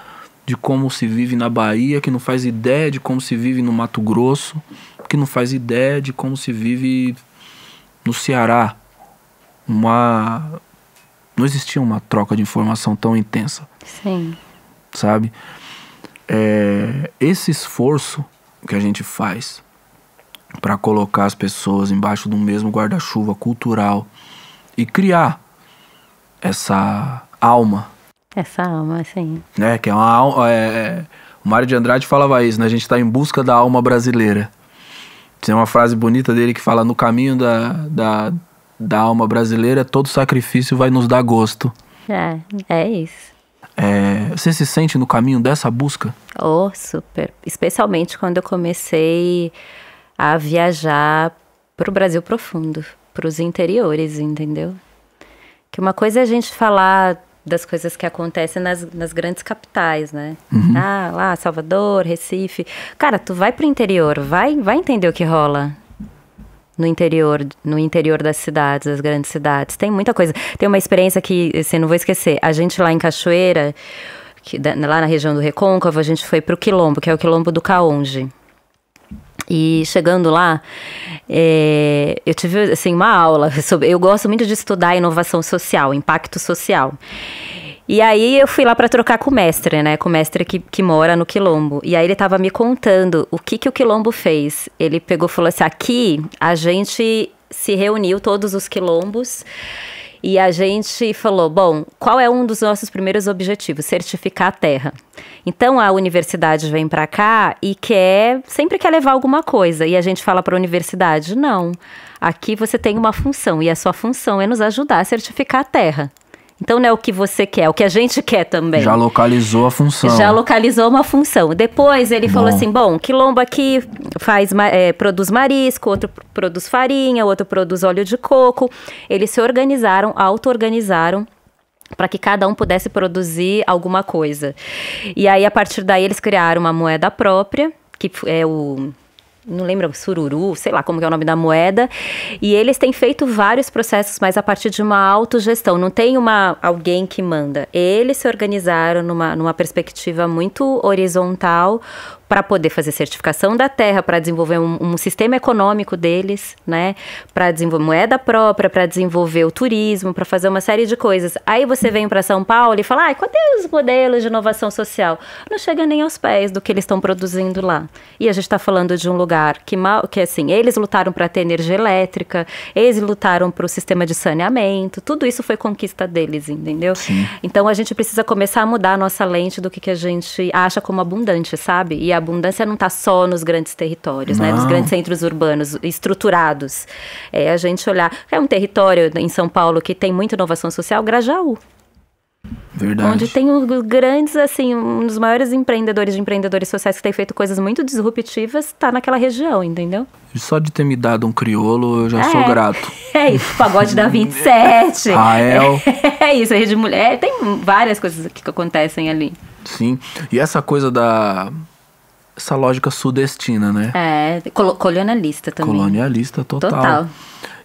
de como se vive na Bahia, que não faz ideia de como se vive no Mato Grosso, que não faz ideia de como se vive no Ceará. Uma. Não existia uma troca de informação tão intensa. Sim. Sabe? É, esse esforço que a gente faz para colocar as pessoas embaixo do mesmo guarda-chuva cultural e criar essa alma. Essa alma, sim. Né? Que é uma alma. É, é, o Mário de Andrade falava isso, né? A gente está em busca da alma brasileira. Tem uma frase bonita dele que fala: No caminho da, da, da alma brasileira, todo sacrifício vai nos dar gosto. É, é isso. É, você se sente no caminho dessa busca? Oh, super. Especialmente quando eu comecei a viajar para o Brasil profundo, para os interiores, entendeu? Que uma coisa é a gente falar das coisas que acontecem nas, nas grandes capitais, né? Uhum. Ah, lá, Salvador, Recife. Cara, tu vai pro interior, vai, vai entender o que rola no interior, no interior das cidades, das grandes cidades. Tem muita coisa. Tem uma experiência que, assim, não vou esquecer. A gente lá em Cachoeira, que, lá na região do Recôncavo, a gente foi pro Quilombo, que é o Quilombo do Caonge. E chegando lá, é, eu tive assim, uma aula sobre. Eu gosto muito de estudar inovação social, impacto social. E aí eu fui lá para trocar com o mestre, né? Com o mestre que, que mora no Quilombo. E aí ele estava me contando o que, que o Quilombo fez. Ele pegou e falou assim: aqui a gente se reuniu todos os quilombos e a gente falou: bom, qual é um dos nossos primeiros objetivos? Certificar a terra. Então a universidade vem para cá e quer, sempre quer levar alguma coisa. E a gente fala para a universidade: não, aqui você tem uma função e a sua função é nos ajudar a certificar a terra. Então não é o que você quer, é o que a gente quer também. Já localizou a função. Já localizou uma função. Depois ele bom. falou assim: bom, quilombo aqui faz, é, produz marisco, outro produz farinha, outro produz óleo de coco. Eles se organizaram, auto-organizaram para que cada um pudesse produzir alguma coisa. E aí, a partir daí, eles criaram uma moeda própria, que é o não lembro, sururu, sei lá como é o nome da moeda. E eles têm feito vários processos, mas a partir de uma autogestão. Não tem uma alguém que manda. Eles se organizaram numa, numa perspectiva muito horizontal para poder fazer certificação da terra, para desenvolver um, um, sistema econômico deles, né? Para desenvolver moeda própria, para desenvolver o turismo, para fazer uma série de coisas. Aí você vem para São Paulo e fala: "Ai, cadê os modelos de inovação social?" Não chega nem aos pés do que eles estão produzindo lá. E a gente está falando de um lugar que mal, que assim, eles lutaram para ter energia elétrica, eles lutaram para o sistema de saneamento, tudo isso foi conquista deles, entendeu? Sim. Então a gente precisa começar a mudar a nossa lente do que, que a gente acha como abundante, sabe? E a a abundância não está só nos grandes territórios, não. né? Nos grandes centros urbanos estruturados. É a gente olhar. É um território em São Paulo que tem muita inovação social, Grajaú. Verdade. Onde tem os grandes, assim, um dos maiores empreendedores de empreendedores sociais que tem feito coisas muito disruptivas, está naquela região, entendeu? Só de ter me dado um criolo, eu já é. sou grato. É isso, pagode da 27. Rael. É isso, rede de mulher. Tem várias coisas que acontecem ali. Sim. E essa coisa da essa lógica sudestina, né? É, col colonialista também. Colonialista total. Total.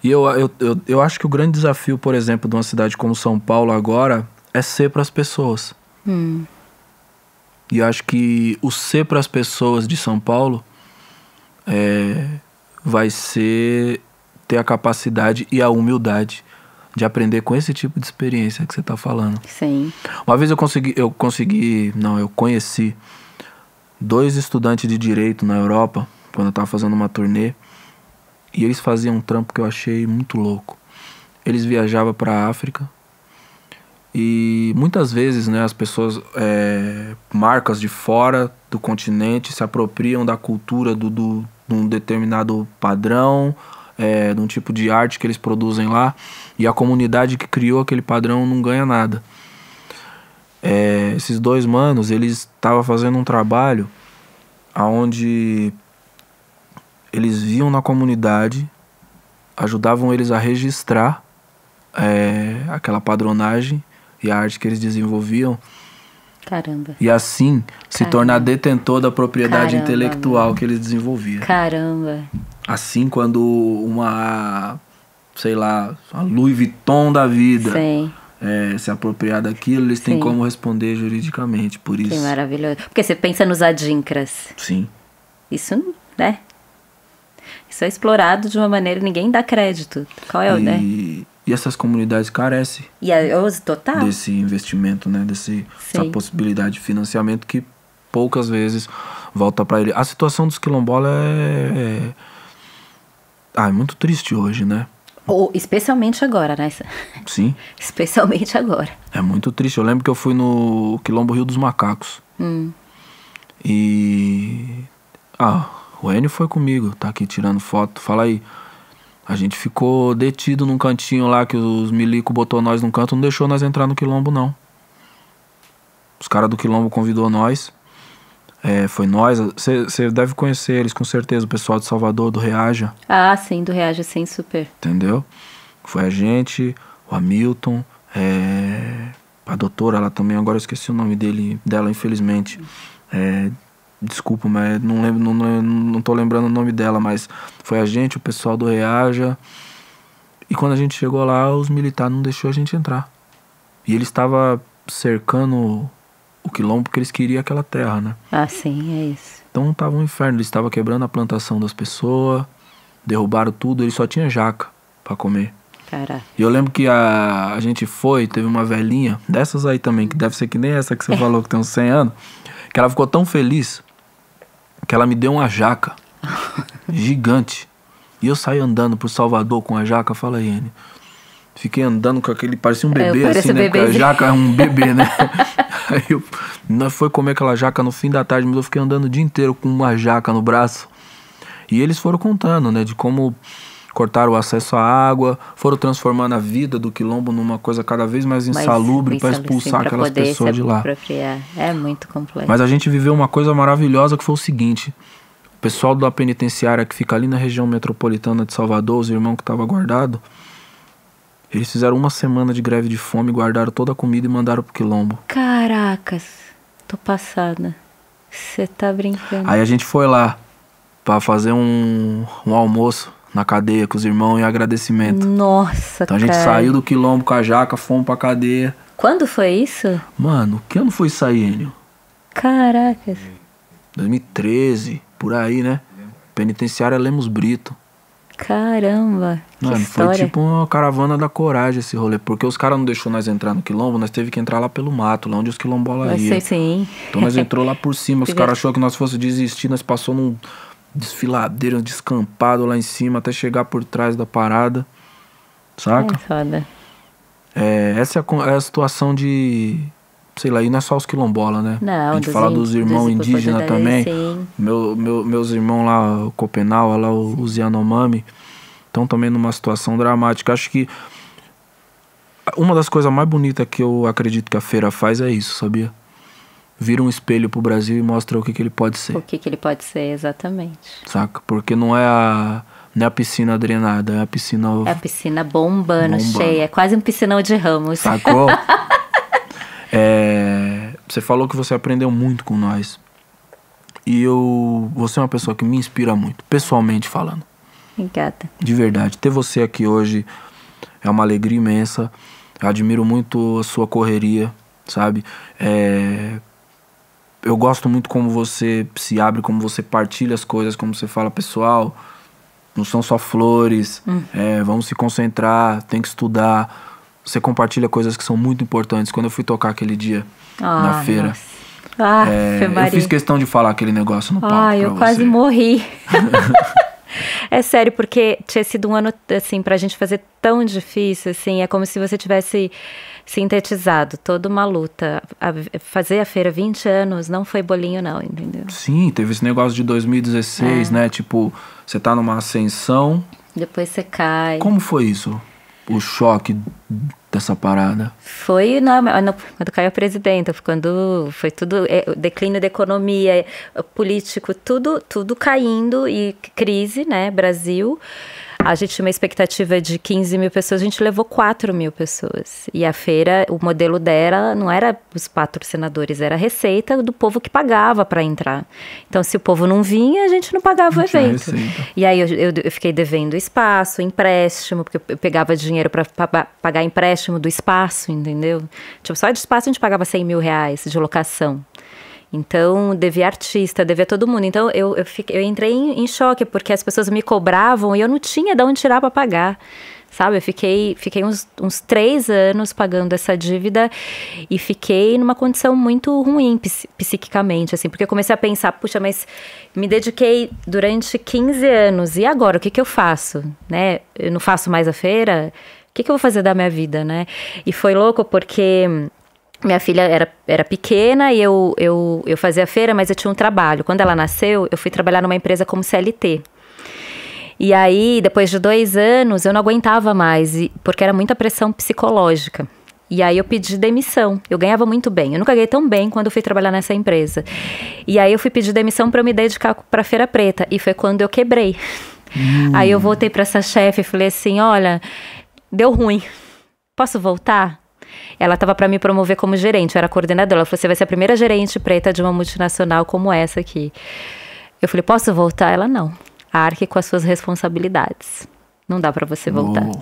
E eu, eu, eu, eu acho que o grande desafio, por exemplo, de uma cidade como São Paulo agora é ser para as pessoas. Hum. E acho que o ser para as pessoas de São Paulo é, vai ser ter a capacidade e a humildade de aprender com esse tipo de experiência que você está falando. Sim. Uma vez eu consegui, eu consegui, não, eu conheci dois estudantes de direito na Europa, quando eu estava fazendo uma turnê, e eles faziam um trampo que eu achei muito louco. Eles viajavam para a África e muitas vezes né, as pessoas, é, marcas de fora do continente, se apropriam da cultura do, do, de um determinado padrão, é, de um tipo de arte que eles produzem lá, e a comunidade que criou aquele padrão não ganha nada. É, esses dois manos, eles estavam fazendo um trabalho aonde eles viam na comunidade, ajudavam eles a registrar é, aquela padronagem e a arte que eles desenvolviam. Caramba. E assim se tornar detentor da propriedade Caramba, intelectual mano. que eles desenvolviam. Caramba. Assim, quando uma, sei lá, a Louis Vuitton da vida. Sim é, se apropriar daquilo, eles Sim. têm como responder juridicamente por isso. Que maravilhoso. Porque você pensa nos adinkras. Sim. Isso, né? Isso é explorado de uma maneira ninguém dá crédito. Qual é o, né? E essas comunidades carecem. E a, é os total. Desse investimento, né? Desse, essa possibilidade de financiamento que poucas vezes volta para ele. A situação dos quilombolas é, é, é, ah, é muito triste hoje, né? Ou, especialmente agora, né? Sim. especialmente agora. É muito triste. Eu lembro que eu fui no Quilombo Rio dos Macacos. Hum. E. Ah, o Enio foi comigo, tá aqui tirando foto. Fala aí. A gente ficou detido num cantinho lá que os milico botou nós num canto, não deixou nós entrar no quilombo não. Os caras do quilombo convidou nós. É, foi nós. Você deve conhecer eles com certeza, o pessoal de Salvador, do Reaja. Ah, sim, do Reaja, sim, super. Entendeu? Foi a gente, o Hamilton, é, a doutora, ela também, agora eu esqueci o nome dele, dela, infelizmente. É, desculpa, mas não lembro, não, não, não tô lembrando o nome dela, mas foi a gente, o pessoal do Reaja. E quando a gente chegou lá, os militares não deixou a gente entrar. E ele estava cercando o quilombo porque eles queriam aquela terra, né? Ah, sim, é isso. Então tava um inferno, eles estavam quebrando a plantação das pessoas, derrubaram tudo, eles só tinha jaca para comer. Caraca. E eu lembro que a, a gente foi, teve uma velhinha, dessas aí também, que deve ser que nem essa que você falou, que tem uns 100 anos, que ela ficou tão feliz que ela me deu uma jaca gigante. E eu saí andando pro Salvador com a jaca, fala aí, Fiquei andando com aquele, parecia um é, bebê, é, assim, né? Bebezinho. A jaca é um bebê, né? Aí eu, nós foi comer aquela jaca no fim da tarde, mas eu fiquei andando o dia inteiro com uma jaca no braço. E eles foram contando, né, de como cortaram o acesso à água, foram transformando a vida do quilombo numa coisa cada vez mais insalubre para expulsar aquelas pessoas de lá. Apropriar. É muito complexo. Mas a gente viveu uma coisa maravilhosa que foi o seguinte: o pessoal da penitenciária que fica ali na região metropolitana de Salvador, os irmãos que estavam guardados eles fizeram uma semana de greve de fome, guardaram toda a comida e mandaram pro quilombo. Caracas, tô passada. Você tá brincando. Aí a gente foi lá para fazer um, um almoço na cadeia com os irmãos em agradecimento. Nossa, Então a gente cara. saiu do quilombo com a jaca, fomos pra cadeia. Quando foi isso? Mano, que ano foi isso aí, Enio? Caracas. 2013, por aí, né? Penitenciária Lemos Brito. Caramba, Mano, que história. foi tipo uma caravana da coragem esse rolê, porque os caras não deixou nós entrar no quilombo, nós teve que entrar lá pelo mato, lá onde os quilombolas iam. sim. Então nós entrou lá por cima, os caras achou que nós fosse desistir, nós passou num desfiladeiro, um descampado lá em cima, até chegar por trás da parada, saca? É foda. É, essa é a, é a situação de sei lá, e não é só os quilombola, né? Não, a gente fala dos irmãos indígenas também. Sim. Meu, meu, meus irmãos lá, o Copenau, lá, o, os Yanomami, estão também numa situação dramática. Acho que uma das coisas mais bonitas que eu acredito que a feira faz é isso, sabia? Vira um espelho pro Brasil e mostra o que, que ele pode ser. O que, que ele pode ser, exatamente. Saca? Porque não é a. Não é a piscina drenada, é a piscina. É a piscina bombando, bombando. cheia. É quase um piscinão de ramos. Sacou? você falou que você aprendeu muito com nós. E eu, você é uma pessoa que me inspira muito, pessoalmente falando. Obrigada. De verdade, ter você aqui hoje é uma alegria imensa. Eu admiro muito a sua correria, sabe? É... Eu gosto muito como você se abre, como você partilha as coisas, como você fala, pessoal, não são só flores, hum. é, vamos se concentrar, tem que estudar. Você compartilha coisas que são muito importantes. Quando eu fui tocar aquele dia, ah, na feira. Nossa. Ah, é, eu fiz questão de falar aquele negócio no palco. Ah, eu quase você. morri. é sério, porque tinha sido um ano, assim, pra gente fazer tão difícil, assim, é como se você tivesse sintetizado toda uma luta. A, fazer a feira 20 anos não foi bolinho, não, entendeu? Sim, teve esse negócio de 2016, é. né? Tipo, você tá numa ascensão. Depois você cai. Como foi isso? o choque dessa parada? Foi na, na, quando caiu a presidenta, quando foi tudo, é, declínio da economia, político, tudo, tudo caindo e crise, né, Brasil. A gente tinha uma expectativa de 15 mil pessoas, a gente levou 4 mil pessoas. E a feira, o modelo dela não era os patrocinadores, era a receita do povo que pagava para entrar. Então, se o povo não vinha, a gente não pagava o evento. E aí eu, eu, eu, fiquei devendo espaço, empréstimo, porque eu pegava dinheiro para pagar empréstimo do espaço, entendeu? Tipo, só de espaço a gente pagava 100 mil reais de locação. Então, devia artista, devia todo mundo. Então, eu, eu, fiquei, eu entrei em, em, choque, porque as pessoas me cobravam e eu não tinha de onde tirar para pagar. Sabe, eu fiquei, fiquei uns, uns três anos pagando essa dívida e fiquei numa condição muito ruim ps, psiquicamente, assim, porque eu comecei a pensar, puxa, mas me dediquei durante 15 anos, e agora, o que, que eu faço? Né? Eu não faço mais a feira? O que, que eu vou fazer da minha vida, né? E foi louco porque minha filha era, era pequena e eu, eu, eu fazia feira, mas eu tinha um trabalho. Quando ela nasceu, eu fui trabalhar numa empresa como CLT. E aí, depois de dois anos, eu não aguentava mais, porque era muita pressão psicológica. E aí eu pedi demissão. Eu ganhava muito bem. Eu nunca ganhei tão bem quando fui trabalhar nessa empresa. E aí eu fui pedir demissão para eu me dedicar para Feira Preta. E foi quando eu quebrei. Hum. Aí eu voltei para essa chefe e falei assim: olha, deu ruim. Posso voltar? Ela estava para me promover como gerente, eu era coordenadora. Ela falou: você vai ser a primeira gerente preta de uma multinacional como essa aqui. Eu falei: posso voltar? Ela não. Arque com as suas responsabilidades. Não dá para você voltar. Oh.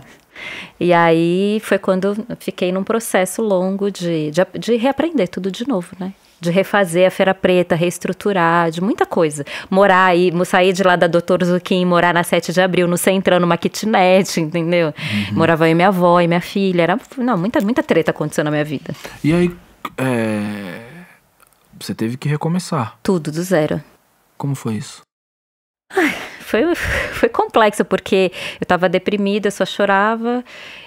E aí foi quando fiquei num processo longo de, de, de reaprender tudo de novo, né? de refazer a Feira Preta, reestruturar, de muita coisa. Morar aí, sair de lá da Doutor Zuquim, morar na 7 de abril, no centro, numa kitnet, entendeu? Uhum. Morava aí minha avó e minha filha. Era, não, muita, muita treta aconteceu na minha vida. E aí, é... você teve que recomeçar? Tudo, do zero. Como foi isso? Ai foi, foi complexo, porque eu estava deprimida, só chorava.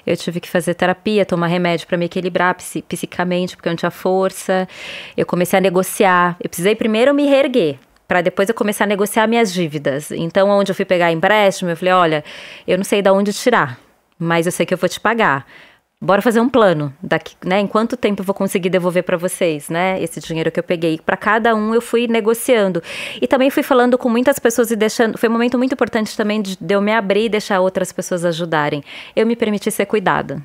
Eu tive que fazer terapia, tomar remédio para me equilibrar psicamente, porque eu não tinha força. Eu comecei a negociar. Eu precisei primeiro me reerguer para depois eu começar a negociar minhas dívidas. Então, onde eu fui pegar empréstimo, eu falei: olha, eu não sei de onde tirar, mas eu sei que eu vou te pagar bora fazer um plano daqui, né? Em quanto tempo eu vou conseguir devolver para vocês, né? Esse dinheiro que eu peguei. Para cada um eu fui negociando. E também fui falando com muitas pessoas e deixando, foi um momento muito importante também de, de eu me abrir e deixar outras pessoas ajudarem. Eu me permiti ser cuidada.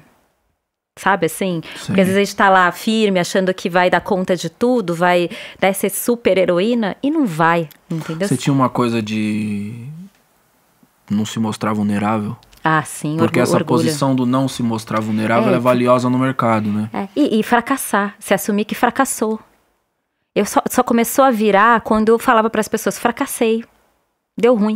Sabe assim? Sim. Porque às vezes a gente tá lá firme, achando que vai dar conta de tudo, vai né, ser super heroína e não vai, entendeu? Você tinha uma coisa de não se mostrar vulnerável? Ah, sim, Porque essa orgulho. posição do não se mostrar vulnerável é, é valiosa no mercado, né? É, e, e, fracassar, se assumir que fracassou. Eu só, só começou a virar quando eu falava para as pessoas: fracassei, deu ruim,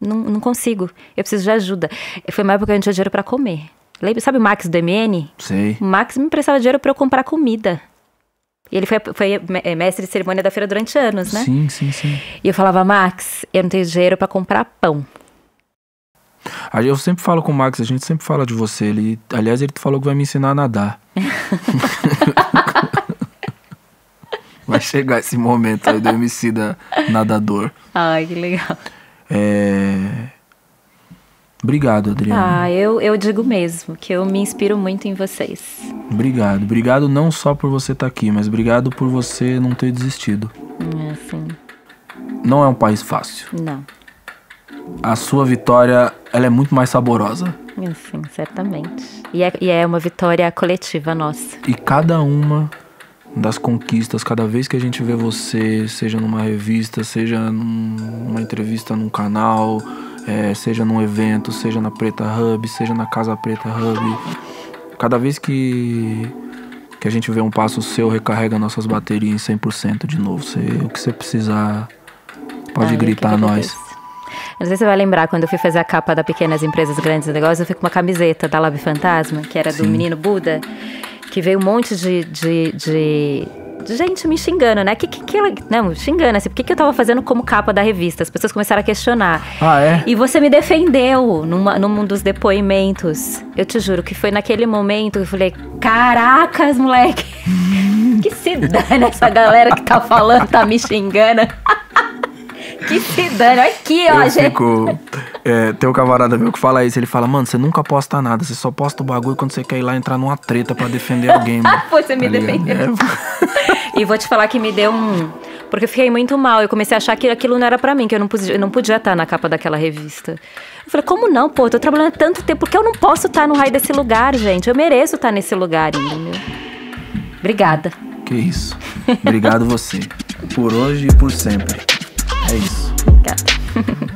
não, não consigo, eu preciso de ajuda. Foi mais porque eu não tinha dinheiro para comer. Lembra, sabe o Max do MN? Sei. O Max me emprestava dinheiro para eu comprar comida. E ele foi, foi, eh, mestre de cerimônia da feira durante anos, né? Sim, sim, sim. E eu falava, Max, eu não tenho dinheiro para comprar pão. Aí eu sempre falo com o Max, a gente sempre fala de você. Ele, aliás, ele falou que vai me ensinar a nadar. vai chegar esse momento aí do MC da nadador. Ai, que legal. É... Obrigado, Adriana. Ah, eu, eu digo mesmo que eu me inspiro muito em vocês. Obrigado. Obrigado não só por você estar tá aqui, mas obrigado por você não ter desistido. Hum, é assim. Não é um país fácil. Não a sua vitória ela é muito mais saborosa. Sim, certamente. E é, e é uma vitória coletiva nossa. E cada uma das conquistas, cada vez que a gente vê você, seja numa revista, seja numa entrevista num canal, é, seja num evento, seja na Preta Hub, seja na Casa Preta Hub, cada vez que que a gente vê um passo seu, recarrega nossas baterias em 100% de novo. Você, o que você precisar, pode ah, gritar a nós. Não sei se você vai lembrar, quando eu fui fazer a capa da Pequenas Empresas Grandes Negócios, eu fui com uma camiseta da Lab Fantasma, que era do menino Buda, que veio um monte de, de, de gente me xingando, né? Que, que, que ela. Não, xingando, assim, por que, eu tava fazendo como capa da revista? As pessoas começaram a questionar. Ah, é? E você me defendeu numa, num dos depoimentos. Eu te juro que foi naquele momento que eu falei: caracas, moleque! que se dane essa galera que tá falando, tá me xingando. que se dane. Olha aqui, ó, eu gente. Fico, é, tem um camarada meu que fala isso. Ele fala, mano, você nunca posta nada. Você só posta o bagulho quando você quer ir lá entrar numa treta para defender alguém. Pô, você tá me defendeu. É. e vou te falar que me deu um... Porque eu fiquei muito mal. Eu comecei a achar que aquilo não era para mim, que eu não, podia, eu não podia estar na capa daquela revista. Eu falei, como não, pô? tô trabalhando tanto tempo. porque eu não posso estar no raio desse lugar, gente? Eu mereço estar nesse lugar, entendeu? Obrigada. Que isso. Obrigado você. Por hoje e por sempre. Nice.